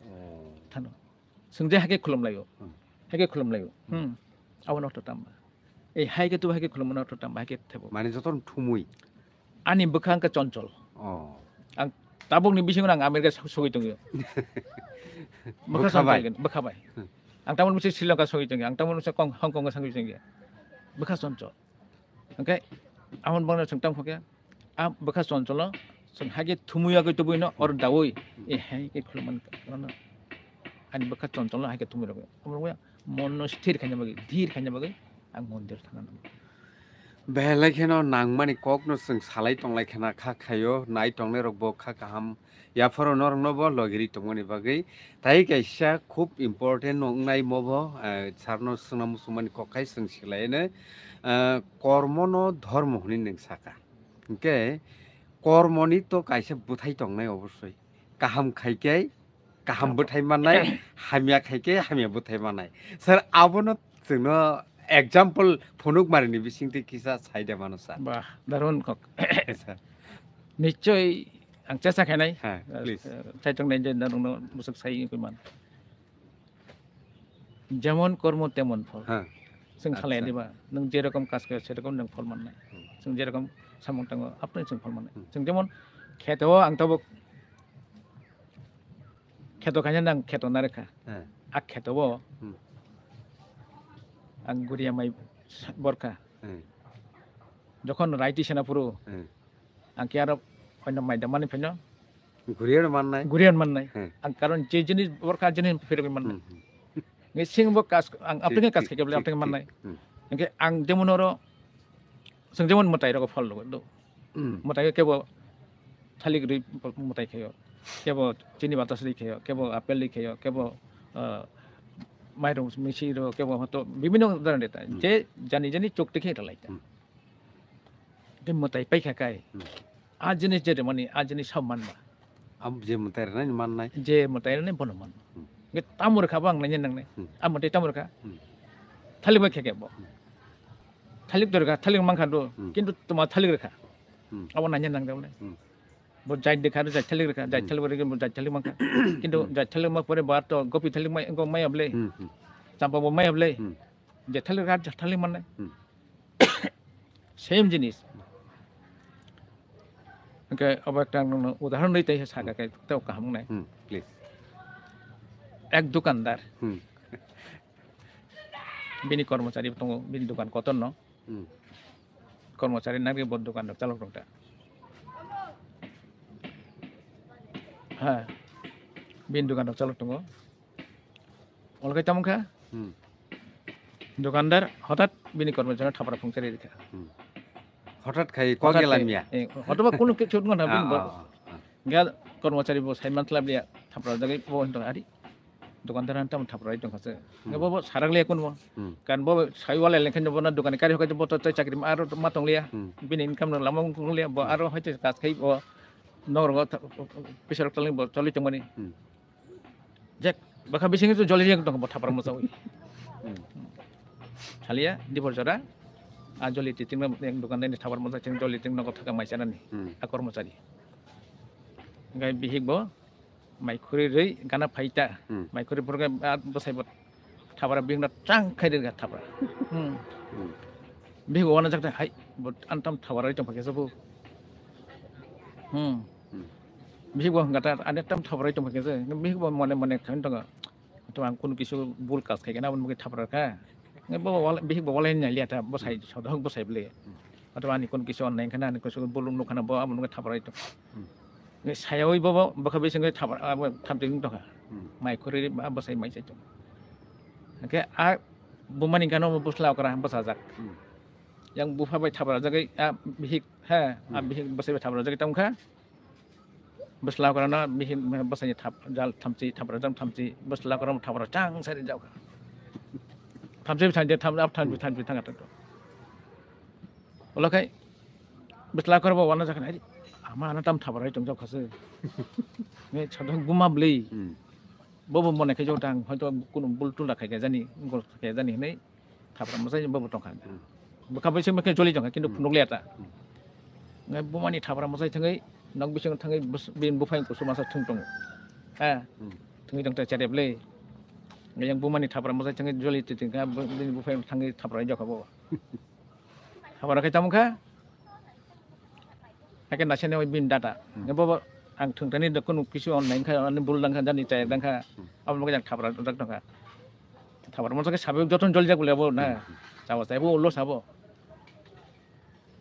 থানো যোন যে হাগে খুলম লাগিব আনি বুখাংকে চঞ্চল 아, 따봉님 미싱은 아메리카 소이동이요. 뭐가 선 뭐가 봐. 안 따봉 무슨 실력가 소이동이요. 안 따봉 무슨 꽝 한국가 상규정이요. 뭐가 선 줘. 오케이. 아무 번에 정당 포기야. 아 뭐가 선 줘라. 선 하게 두무야고 또 보이나 어른 다오이. 예 이게 그러면 그러나. 아니 뭐가 선 줘라 하게 두무라고. 아무 뭐야. 뭔 스티리 간냐 먹이. 디리 간냐 먹이. 안 뭔대로 당하는 거. বেহেলাই খেনো নাংমানি ককনো চং সালাই টংলাই খেনা খা খায়ো নাই টংলাই রকবো খা কাহাম ইয়াফারও নরংনব লগেরি টংমানি বাকি তাই কাইসা খুব ইম্পর্টেন্ট নংনাই মব সারনো সঙ্গা মুসলমানি ককাই সং সিলাইনে কর্মন ধর্ম হনি নং সাকা ওকে কর্মনি তো কাইসা বুথাই টংনাই অবশ্যই কাহাম খাইকাই কাহামবো থাইমানাই হামিয়া খাইকাই হামিয়াবো থাইমানাই স্যার আবনো जोंनो एक्जाम्पल फनुक मारिनि बिसिंथि किसा साइदा मानुसा बा दारुन कक निश्चय आं चेष्टा खायनाय साइटं नाइन दारुन मुसुक साइ फैमान যেমন কর্ম তেমন ফল जों खालाया देबा नों जेरखम काज खालाया सेरखम नों फल मोननाय जों जेरखम सामं थाङो आपनो जों फल मोननाय जों जेमन खेथाव आं थाबो खेथ' खायनो नां खेथ'ना रेखा आ खेथ'बो গুড়িয়া মাই বৰকা যখন ৰাইটি সেনা পুৰো আঁকি আৰু অন্য মাইডা মানে ফেন গুড়িয়ার মান নাই গুড়িয়ার মান নাই কারণ যে জিনিস বরকা জিনিস থালি গুড়ি মোটাই খেয় কেব চিনি বাতাস লিখে কেব আপেল লিখে কেব মায়ের মিশির কেউ হয়তো বিভিন্ন ধরনের এটা যে জানি জানি চোখটিকে এটা লাইতা মতাই পাইখা কায় আর জিনিস যেটা মানে আর জিনিস সব মানবা যে মতাই নাই মান নাই যে মতাই নাই বন মান তামর খাবো আং নাই নাং নাই আমার তামর খা থালি বাইখা কেব থালিক দরকার থালিক মাংখা কিন্তু তোমার থালিক রেখা আবার নাই নাই जाइत देखाएर जाइथालिक रेखा जाइथालिक बरे जाइथालिक माखा किन्तु जाइथालिक मा परे बार त गोपी थालिक मा गो माय अबले चापा बो माय अबले जाइथालिक रेखा जाइथालिक माने সেম জিনিস আবার একটা উদাহরণ দিতে সাগাকে তো কাহাম নাই প্লিজ এক দোকানদার বিনি কর্মচারী তো বিনি দোকান কত ন কর্মচারী নাকি বড় দোকান চালক রংটা হ্যাঁ বিন দোকানটা চালকটঙ্গ অলকাই তামুখা দোকানদার হঠাৎ বিনি কর্মচারী ঠাপারা ফুংচারি রেখা হঠাৎ খাই কগেলামিয়া অথবা কোনো কিছু না বিন গেল কর্মচারী বসাই মানসলা বিয়া ঠাপরা জায়গায় বন্ধ আরি দোকানদার আনতে আমার ঠাপরা একদম কাছে বাবা সারাগলে এখন কারণ বাবা সাইওয়ালা লেখেন যাবো না দোকানে কারি হয়তো বত চাকরি আর মাতংলিয়া বিনি ইনকাম লামা লিয়া হয়তো কাজ খাই নগর পিছর তালি চলি তো মানে যে বাকা বিশেষ তো জলি জিয়া টাকা পথা পার মজা ওই চালিয়া দিবর জরা আর জলি তিতিং এক দোকান দিন থাকার মজা তিন জলি তিন নগর থাকা মাইসা নানি আর কর্মচারী গাই বিহিক ব মাইখুরি রই গানা ফাইতা মাইখুরি পরে আর বসাইব থাকার বিহু না চাং খাই দিয়ে থাকা বিহু ওয়ান যাক হাই আন্তাম থাকার ফাঁকে যাবো হুম বিশেষভাবে গাটার আরেকটা থাপড়াই তোমাকে যে বিশেষভাবে মনে মনে খাবেন তোমার তোমার কোনো কিছু ভুল কাজ খাই না আমাকে থাপড়া খা বিশেষভাবে অনলাইন নাইলে এটা বসাই সদক বসাই বলে অথবা আনি কোনো কিছু অন্যায় খানা আনি কিছু বলুন নখানা বা আমাকে থাপড়াই তো সায়াও বাবা বখা বেশি থাপড়া থামতে आरो बुमानि गानाव बुस्ला अग्रा बसा जाग बुफाबाय थाब्रा जागै बिहि ha abih basai thabra jagi tamkha basla karana bihi basai thap jal thamchi thabra jam thamchi basla karam thabra chang sari jauka thamchi thamje tham ap than than than ta to olakai basla karba wana jakan ari ama ana tam thabra jong jau khase me chadong guma blei bobo mone kai jau dang hoito kuno bul tul rakhai jani gol khai jani nei thabra masai bobo tongkha bakabai sing makai joli jongka kintu nukliata बुमानि थाब्रा मसाय थङै नों बिसोर थङै बिन बुफायखौ समाजा थों दङ हा थङै दंथा चारेबलै जों बुमानि थाब्रा मसाय थङै जलि तिथिंखा बिन बुफाय थङै थाब्रा जाखाबो थाब्रा खै तामखा हाके नासेने बिन दाटा बाबा आं थोंथानि दखन किसु अनलाइन खा बुल दांखा जानि टायर दांखा अब लोग जां थाब्रा दांखा थाब्रा मसाय साबे जतन जलि जागुलाबो ना जाबा जाबो उल्लो साबो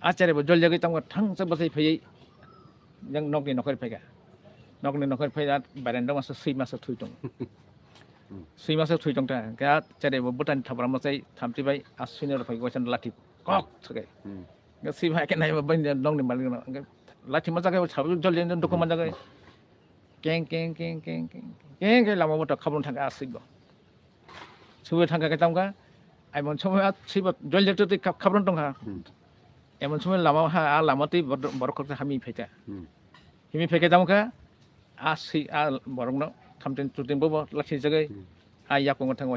아짜리보 졸려기 땅과 탕서 버세 페이 yang nok ni nokher phega nok ni nokher phega baren dong masa sui masa thui tong sui masa thui tong ta ga chare bo butan thabra ma sai thamti bai aswin ro phega chan lati kok thage ga hmm. sui bai ke nai ba ban dong ni mal ga lati ma jaga chab jol len dong ma jaga keng keng keng keng keng keng ke lama bot khabron thanga asig go sui thanga ke tam ga ai mon choma sui ba jol len to khabron tong ha hmm. এমন সময় লামা আর লামাতেই বরকরকে হামি ফেকা হামি ফেকে যাওকে আর সেই আর বরং থামটেন চুটেন বব লাখি জাগে ইয়া কঙ্গ থাকে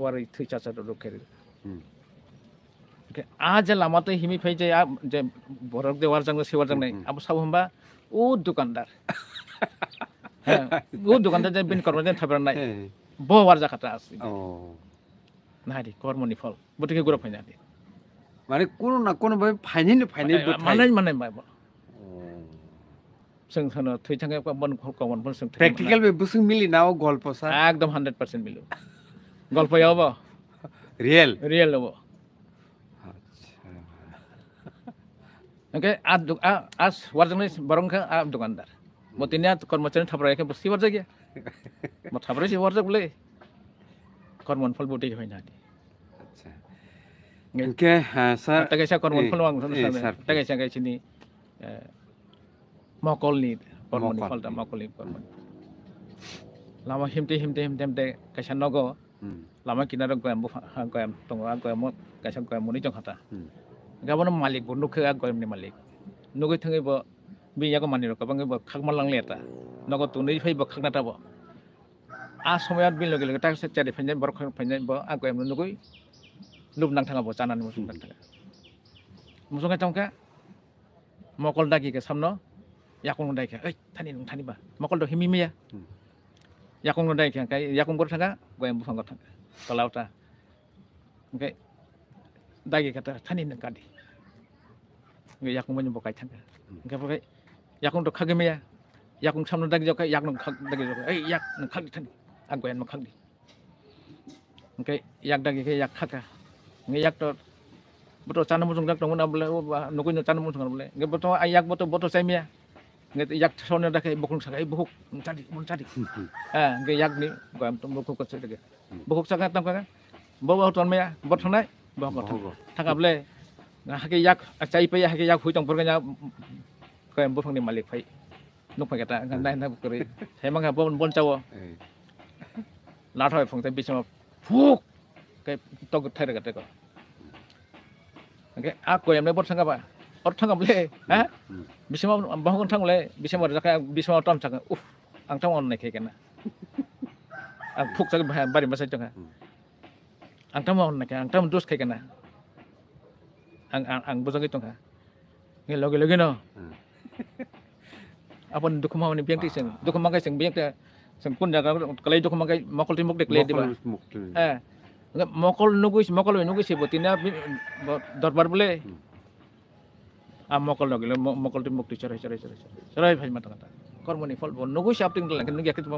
ওয়ারে থুই চাচা রক্ষে লামাতে হিমি ফেই যে আর যে বরক দে ওয়ার যাঙ্গে সে ওয়ার যাঙ্গে আবু সাবু হামবা ও দোকানদার ও দোকানদার যে বিন কর্ম যে থাকবে নাই বহু ওয়ার যাকাটা না কর্মনি ফল বটিকে গুড়া ফাইনা মানে কোনো না কোনোভাবে ফাইনালি ফাইনালি মানে মানে जों होनो थै थाङै बन कमन बन जों प्रेक्टिकल बेबो जों मिलिना गल्प सा एकदम 100% मिलो गल्प याव रियल रियल अब ओके आ आ आस वारजोंनो बरंखा आ दुकानदार मतिनिया कर्मचारी थाब्रायखै बसि वारजा गया म थाब्रायसि वारजा गुलै कर्मन फल बोटे होइना Oke, sir. Tagaisa kormon folwang sir. Tagaisa kai sini mokol ni kormon fol ta mokol ni kormon. Lama himte himte himte himte kaisa nogo. Lama kinara goyam bu goyam tongo goyam kaisa goyam muni jong hata. Gabon malik bu nukhe goyam ni malik. Nugo thengai bo bi yago mani ro kabang bo khak malang leta. Nogo tunai phai bo khak na ta bo. আ সময়ত বিল লগে লগে তাৰ পিছত চাৰি ফাইন বৰষুণ ফাইন আগুৱাই নুগুই lúc thằng cái lubnang thanga bo chanan musung nang thanga musung ka chongka mokol dagi ka samno yakung dai ka ei thani nung thani ba mokol do himi meya yakung dai ka kai yakung quen thanga goyam bufang thằng thanga kalau ta đại ngai dagi ka thani nang cái ngai yakung ban bo cái thanga ngai bo kai yakung do khage meya yakung samno dagi jokai yak kia, khag dagi jokai ei yak nang khag thani agoyan ma khag di ngai yak dagi ka yak khaka nge yak to boto sana musung dak tongun abule nuku nyana musung abule nge boto ayak boto boto semia nge yak sona dak ai bokung sakai bokuk mencari mencari ah nge yak ni gam to bokuk kot sedek bokuk sakai tam kan bawa tuan mea bot sonai bawa kot tak abule hake yak acai pe hake yak huitong perganya kayak bokung ni malik pai nuk pai kata ngan nai nak kuri hemang ha bon bon chawo la thoi phong tai bisma phuk tog thai raga teko oke aku yang lepor sangka pa, orang tangga boleh ha bisa mau bangun tangga boleh bisa mau rakyat bisa mau tam sangka uh ang tangga orang naik kana, ang puk sangka bari masai itu ang tangga naik ang tangga dus kena ang ang ang bosong itu kan ngi logi logi no apa dukung mau nih biang tiseng dukung kai seng biang tiseng pun jangan kalau dukung kai makul timuk dek leh di eh. মকল নগৈছে মকল নগৈছে বতিনা দৰবাৰ বোলে আ মকল নগলে মকলটো মোক টিচাৰ হৈছে হৈছে হৈছে চৰাই ভাজ মাতা কথা কৰ্মনি ফল নগৈছে আপুনি নগিয়া কিন্তু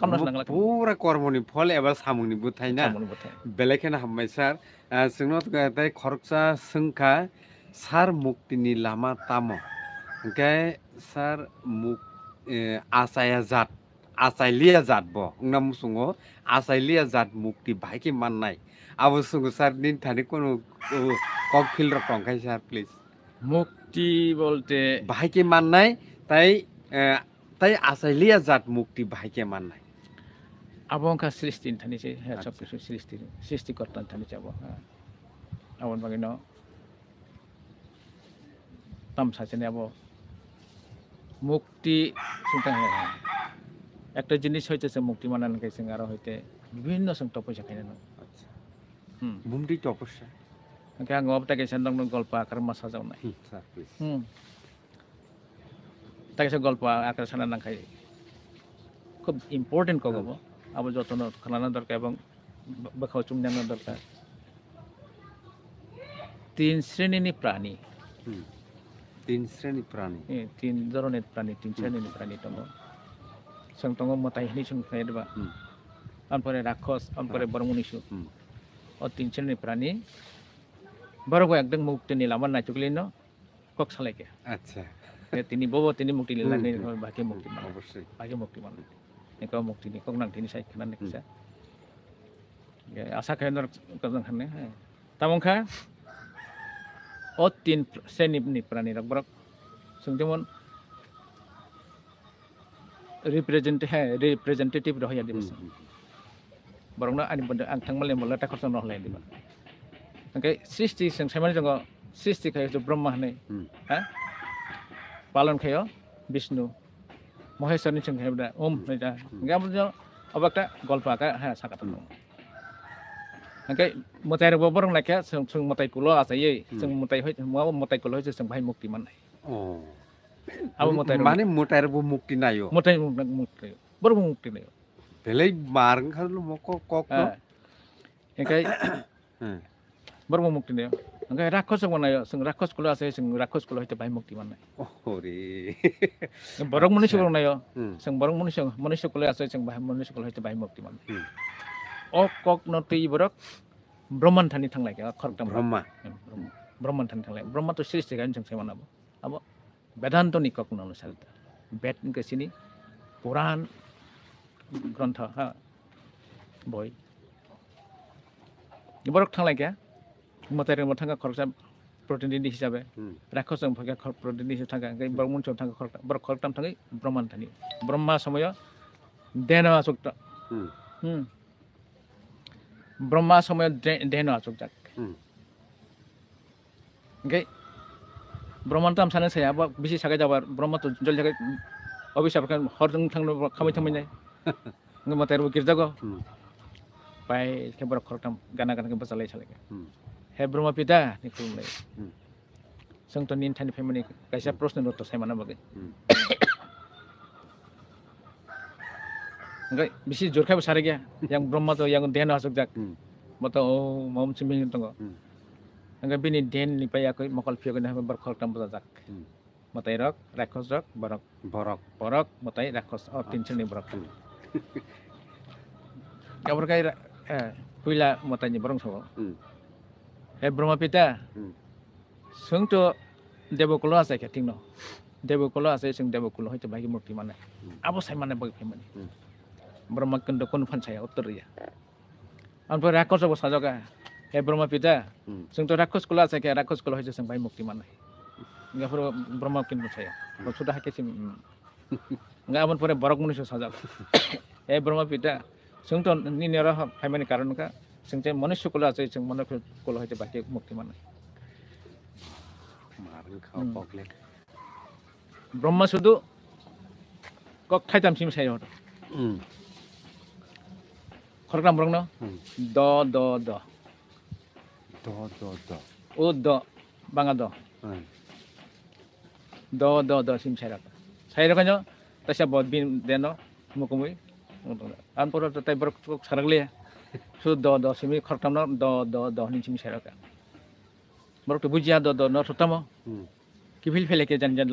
কাম নাছিল পুৰা কৰ্মনি ফল এবাৰ চামুনি বুঠাই না বেলেগ হামাই ছাৰ চিনত তাই খৰচা সংখ্যা মুক্তি মুক্তিনি লামা তাম গাই ছাৰ মোক আচায়া জাত আচাইলিয়া জাত ব উংনা মুসুঙো আচাইলিয়া জাত মুক্তি ভাইকে মাননাই আবু সুঙ্গু স্যার নিন থানি কোন কক ফিল্ড টংখাই স্যার প্লিজ মুক্তি বলতে ভাইকে মাননাই তাই তাই আচাইলিয়া জাত মুক্তি ভাইকে মাননাই আবহাওয়া সৃষ্টি থানিছে হ্যাঁ আচ্ছা। সব কিছু সৃষ্টি সৃষ্টিকর্তা থানিছে হ্যাঁ। আবহাওয়া আবার বাকি ন তামসাছে মুক্তি চিন্তা একটা জিনিস হইতেছে মুক্তি মানান খাইছেন আরো হইতে বিভিন্ন সং তপস্যা খাইলেন আচ্ছা হুম বুমটি তপস্যা ওকে আঙ্গ অবটাকে সেন্দং গল্প আকার মাসা যাও না হুম তাকে সে গল্প আকার সানা না খাই খুব ইম্পর্টেন্ট কগব আবার যত্ন খালানো দরকার এবং বেখাও চুমদানো দরকার তিন শ্রেণীর প্রাণী তিন শ্রেণী প্রাণী তিন ধরনের প্রাণী তিন শ্রেণীর প্রাণী তোমার sung tongo motai hini sung khairba অনপরে রাক্ষস অনপরে হ্যাঁ। বর্মনিষু ও তিন শ্রেণীর প্রাণী বড় একদম মুক্তি নিল আমার নাই চুকলি ন কক সালাইকে আচ্ছা তিনি বব তিনি মুক্তি নিল বাকি মুক্তি মান অবশ্যই বাকি মুক্তি মান এক মুক্তি নি কক নাং তিনি সাই খানা নেকসা আশা খাই নর কজন খানে হ্যাঁ। তামংখা ও তিন শ্রেণী প্রাণী রক বরক সুন্দর representative representative roh yang dimaksud. Barang nak ini benda ang tengmal yang mula tak kosong roh lain dimak. Okay, sisti yang saya mana jengok sisti kaya itu Brahma ni, ha? Palon kaya Vishnu, Mahesh ni jengok kaya benda Om ni jah. Okay, apa jengok? Apa kata golpa kaya ha sakat tu. Okay, mutai ribu barang lagi ya, sung mutai kulo asa ye, sung mutai hoi, mau mutai kulo hoi sung bahaya mukti mana? Oh. ಅವು ಮುತ್ತಾಯಿರು ಮಾನೆ ಮುಟ್ಟಾಯಿರು ಮುಕ್ತಿ ನಾಯೋ ಮುಟ್ಟಾಯಿ राक्षस बनायो मुक्ति मुक्ति कक नति बरक ब्रह्मन थानि थांलाय खरक ब्रह्मा ब्रह्मन थानि थांलाय ब्रह्मा तो सृष्टि गायन जों सैमानाबो वेदान्तनी ककुन अनुसारित ब्याटनको सिनी पुराण ग्रन्थ भयो बरक थांलाय क्या मतारि थांगा खरसा प्रतिनिधि हिसाबै राक्षसजों फैगा प्रतिनिधि हिसाबै थांगा ओमफ्राय ब्रह्मनिसाव थांगा खरथाम बर खरथाम थाङै ब्रह्मानि थाङो ब्रह्मा समय देन आसक्त ब्रह्मा समय देन आसक्त ओमफ्राय ब्रह्मन्त आं सानो साया बिसि बेसी सागाय जाबार ब्रह्म जल सागाय अभिशाप हरजों थांनो खामाय थांबाय मतायारबो गिर्जागो बाय बर खरथाम गाना गाना खेबर सालाय सालाय हे ब्रह्म पिता नि खुलुमनाय जोंथ' निन्थानिफ्राय माने गायसा प्रस्न दत्त सायमाना बागै ओमफ्राय बिसि जरखायबो सारो गैया यां ब्रह्म दं यां देहाना हासुक जाक मत' माबा मोनसे मिनिं दङ Angka bini den ni paya ko makal pio ko na berkhol tam bazak. Matai rok, rakos rok, borok. Borok. Borok, matai rakos oh tension ni borok. Kabar kai eh kuila matai ni borong so. Eh Brahma Pita. Sung to দেৱকুলো আছে খেতিং ন দেৱকুলো আছে जों দেৱকুলো হয়তো ভাই মূৰ্তি মানে আব চাই মানে বৈ ফেমানি ব্ৰহ্মকুণ্ড কোন ফান চাই উত্তৰ ৰিয়া ओमफ्राय राखस बसा जगा हे ब्रह्मपिता जोंथ' राक्षसखौल' आसाखै राक्षसखौल' हैसो जों बाय मुक्ति मोननाय इंगाफोर ब्रह्म किन्तु साया बसुदा हाखेसिम गाबोन फरे बरक मनुष्य साजाब हे ब्रह्मपिता जोंथ' निर फायमानि कारनखा जों जे मनुष्यखौल' आसै जों मनुष्यखौल' हैसो बाखि मुक्ति मोननाय ब्रह्म सुदु कक थाइथामसिम साया हर खरग्राम रंनो द द द Do, do, do. U, do. Banga do. Do, do, do. Sim, saya rata. Saya rata kanya, tasya bawa bin deno, mukumui. Anpura tatai berkuk sarang liya. Su, do, do. Simi khartam na, do, do, do. Ni sim, saya rata. Berkuk tu bujiya, do, do. Nor sutama. Kifil feleke jan jan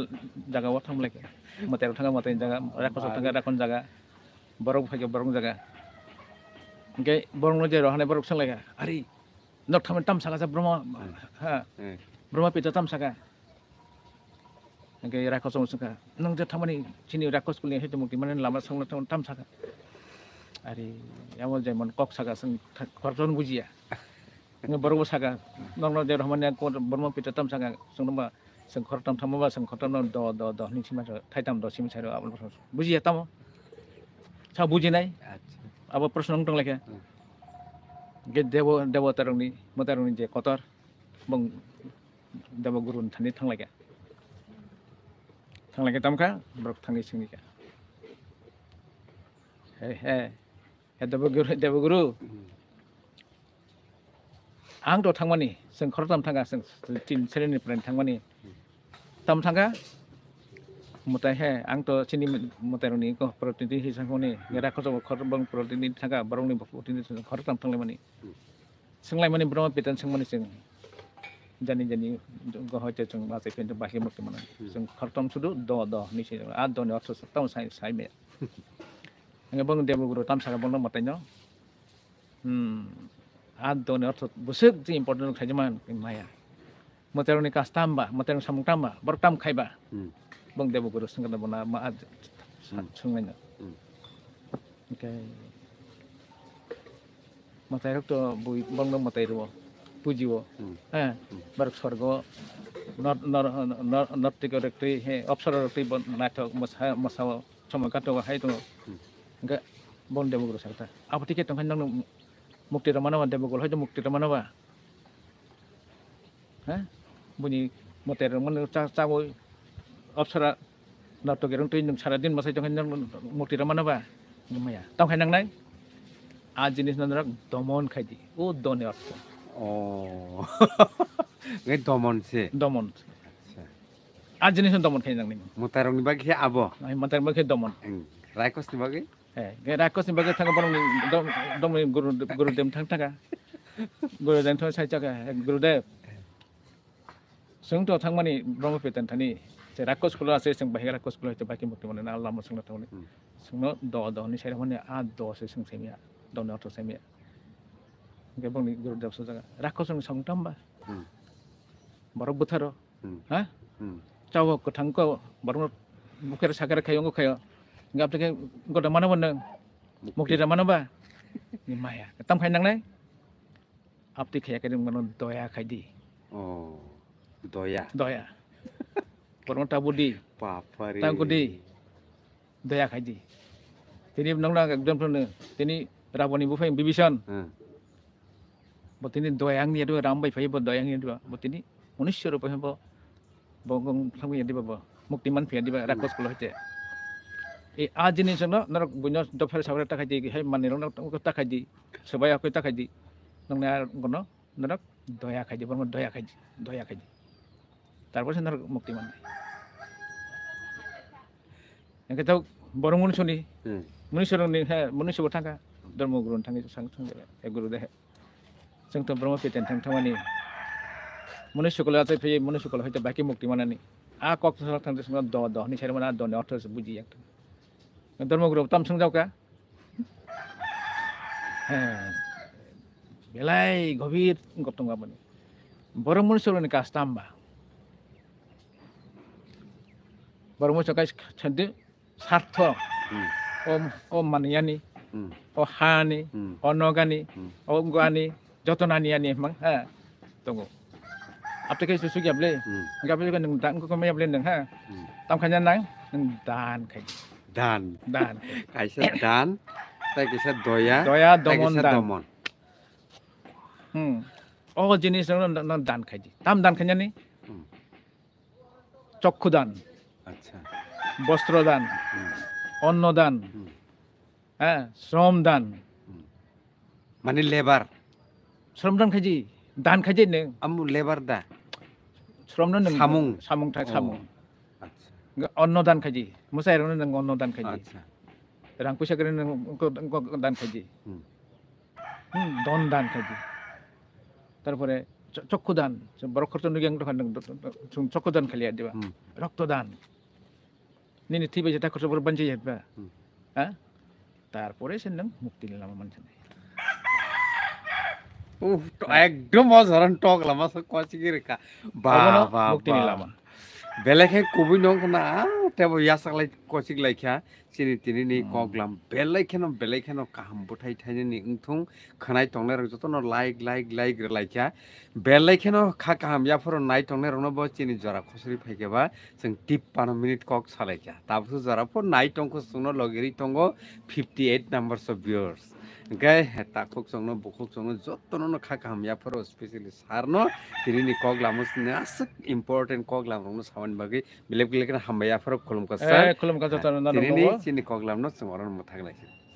jaga watam leke. Matera tangga, matera jaga. Rakon sotangga, rakon jaga. Barung fakir, barung jaga. Okay, barung lo jaya rohani barung sang leke. Hari. Hari. nok thamen tam saka sa brahma ha brahma pita tam saka ngai rakos song saka nong je thamani chini rakos kulin hetu mukti manen lama song tam tam saka ari yamol jai mon kok saka sang korton bujia ngai barobo saka nong no de rahman ya kon brahma pita tam saka song ma sang khortam thamba sang khortam no do do do ni chima thai tam do chima chara abul bujia tam sa bujinai aba prashnong tong lekha 이게 대보 대보 따릉니 뭐 따릉니 이제 거터 멍 대보 그룬 탄이 탕라게 탕라게 담카 브럭 탕이 생기게 헤헤 대보 그루 대보 그루 앙도 탕마니 성 걸어 담 탕가 성진 세련이 브랜 탕마니 담 탕가 he ang to chini mutaruni ko protini hisang huni ngera ko to kor bang protini tanga barong ni protini tanga kor tang tang lemani sing lemani bro pitan sing mani sing jani jani go hoche chung ma se pen to bahi mukti mani hmm. sing kor tong sudu do do ni shi a do ni otso sotong sai sai me ang bang de guru tam sa bang no mata nyo hmm. a do ni otso busuk ti important ng kajaman ng maya Materi kastamba, materi samung tamba, bertam kaiba. Hmm. 농대목으로 생각나보나 막 아주 사춘이냐. 그러니까 마타이럭도 뭐 먹는 마타이로 부지고, 예, 바로 서고 नर्तको रक्ति अप्सर रक्ति नाटक मोसा मोसाव समय काटक हाय दङ ఇంకా బాగుంది దేవగురు సరిత అప్పటికే తొంగని నన్ను ముక్తి రమణవ దేవగురు హైదు ముక్తి రమణవ బుని మొత్తం రమణ చావో অপসরা নাটক এরকম তুই দিন মশাই তখন মূর্তি রমানবা মাইয়া তখন নাই আর জিনিস নান্দরা দমন খাইদি ও দনে অর্থ ও দমন সে দমন আর জিনিস দমন খাই নাংলাই মোতারং নিবা খে আবো আমি মোতারং খে দমন রাইকস নিবা গে হ্যাঁ রাইকস নিবা থাকা বরং দম গুরু থাক থাকা থাকা थांमानि ब्रह्म पेटार्न সে রাক্ষসগুলো আছে जों बाहेक राक्षसগুলো হচ্ছে বাকি মুক্তি মানে আল্লাহ মুসলিম তাহলে जोंनो द दनि साइड माने आ दसो जों सैमिया दनि अथ सैमिया ओमफ्राय बुंनि गुरुदेबसो जोङो राक्षसजों संथा होमबा बरफ बोथार हा चाव गोथांखौ बरफ बुखेर साखेर खायो खायो गाबथाखाय गदा मानो मोनदों मुक्तिरा मानो होमबा निमाया तामखाय नांनाय আপনি খেয়াকে মানে দয়া খাই দি দয়া দয়া परमाता बुद्धि पापरी तां कुदि दया खायदि तिनि नंगना एकदम फनो तिनि रावनि बुफै बिबिशन ब तिनि दयांग नि दु राम बाय फै ब दयांग नि दु ब तिनि मनुष्य रूप हे ब बंगं थांग नि दि ब मुक्ति मन फिया दि ब राक्षस कुल होते ए आ जिनि सन नर बुन्य दफेल सावर ताखाय दि हे मान नि नंगना ताखाय दि सबाय आखै ताखाय दि नंगना गन नर दया खायदि परमा दया खायदि दया खायदि তারপর সে তার মুক্তি মানে একে তো বড় মনুষ্যনি মনুষ্যনি হ্যাঁ মনুষ্যবো থাকা ধর্মগুরুন থাঙ্গি সাং থাঙ্গে এ গুরু দেহে जों तो ब्रह्म पेटेन थांथामानि मनुष्यखौल' जाय फैयो मनुष्यखौल' हयथ' बाखि मुक्ति मानानै आ कक थांदों सोंबा द दहनि साइड मोना दनि अर्थसो बुजियो आं धर्मगुरुआव ताम सोंजावखा बेलाय गभीर गप्तंबा माने बर' मनुष्यनि कास्टा होमबा ब्रह्मसकाश छंद सार्थ omaniani hmm. ohani hmm. hmm. onogani hmm. ongwani jotonani ani emang, ha tunggu apa ke susu ya beli, nggak beli kan dan ko kami beli nang ha hmm. tam khanya nang dan kai dan dan kai se dan tapi ke doya doya domon dan domon hmm oh jenis nang dan kai tam dan khanya ni চক্ষুদান hmm. আচ্ছা বস্ত্রদান অন্নদান হ্যাঁ শ্রমদান মানে লেবার শ্রমদান খাজি দান খাজি নে আমু লেবার দা শ্রমদান নে সামুং সামুং থা সামুং আচ্ছা অন্নদান খাজি মুসাইর নে অন্নদান খাজি আচ্ছা রাং পয়সা করে দান খাজি হুম দন দান খাজি তারপরে চক্ষুদান বরক্ষর্তন চক্ষুদান খালি আর রক্তদান दिनै थैबाय थाखा खरसाफोर हा তারপরে সে নাম মুক্তি নিলাম মানছে নাই একদম অসাধারণ টক লামা কচি রেখা বাবা মুক্তি নিলামা বেলেগে কবি নকনা ইয়াৰ চাকলাই কচিক লাইখা চিনি তিনি নি কগলাম বেলেগখেন বেলেগখেন কাহাম পঠাই ঠাইনে নি উঠোং খানাই টংলে ৰ যতন লাইক লাইক লাইক লাইখা বেলেগখেন খা কাহাম ইয়াৰ নাই টংলে ৰ নব চিনি জৰা খুচৰি ফাইকেবা যেন টিপ পান মিনিট কক চালাইখা তাৰপিছত জৰাফৰ নাই টংক চুন লগেৰি টংগ fifty eight number of viewers gai takok songno bukok songno jotono no khaka ham yapar especially sarno tirini kog lamus ne asuk important kog lam rongno sawan bagi bilep bilek ham yapar kolom ka sa kolom ka jotono tirini chini kog lam no songoron mo thagnai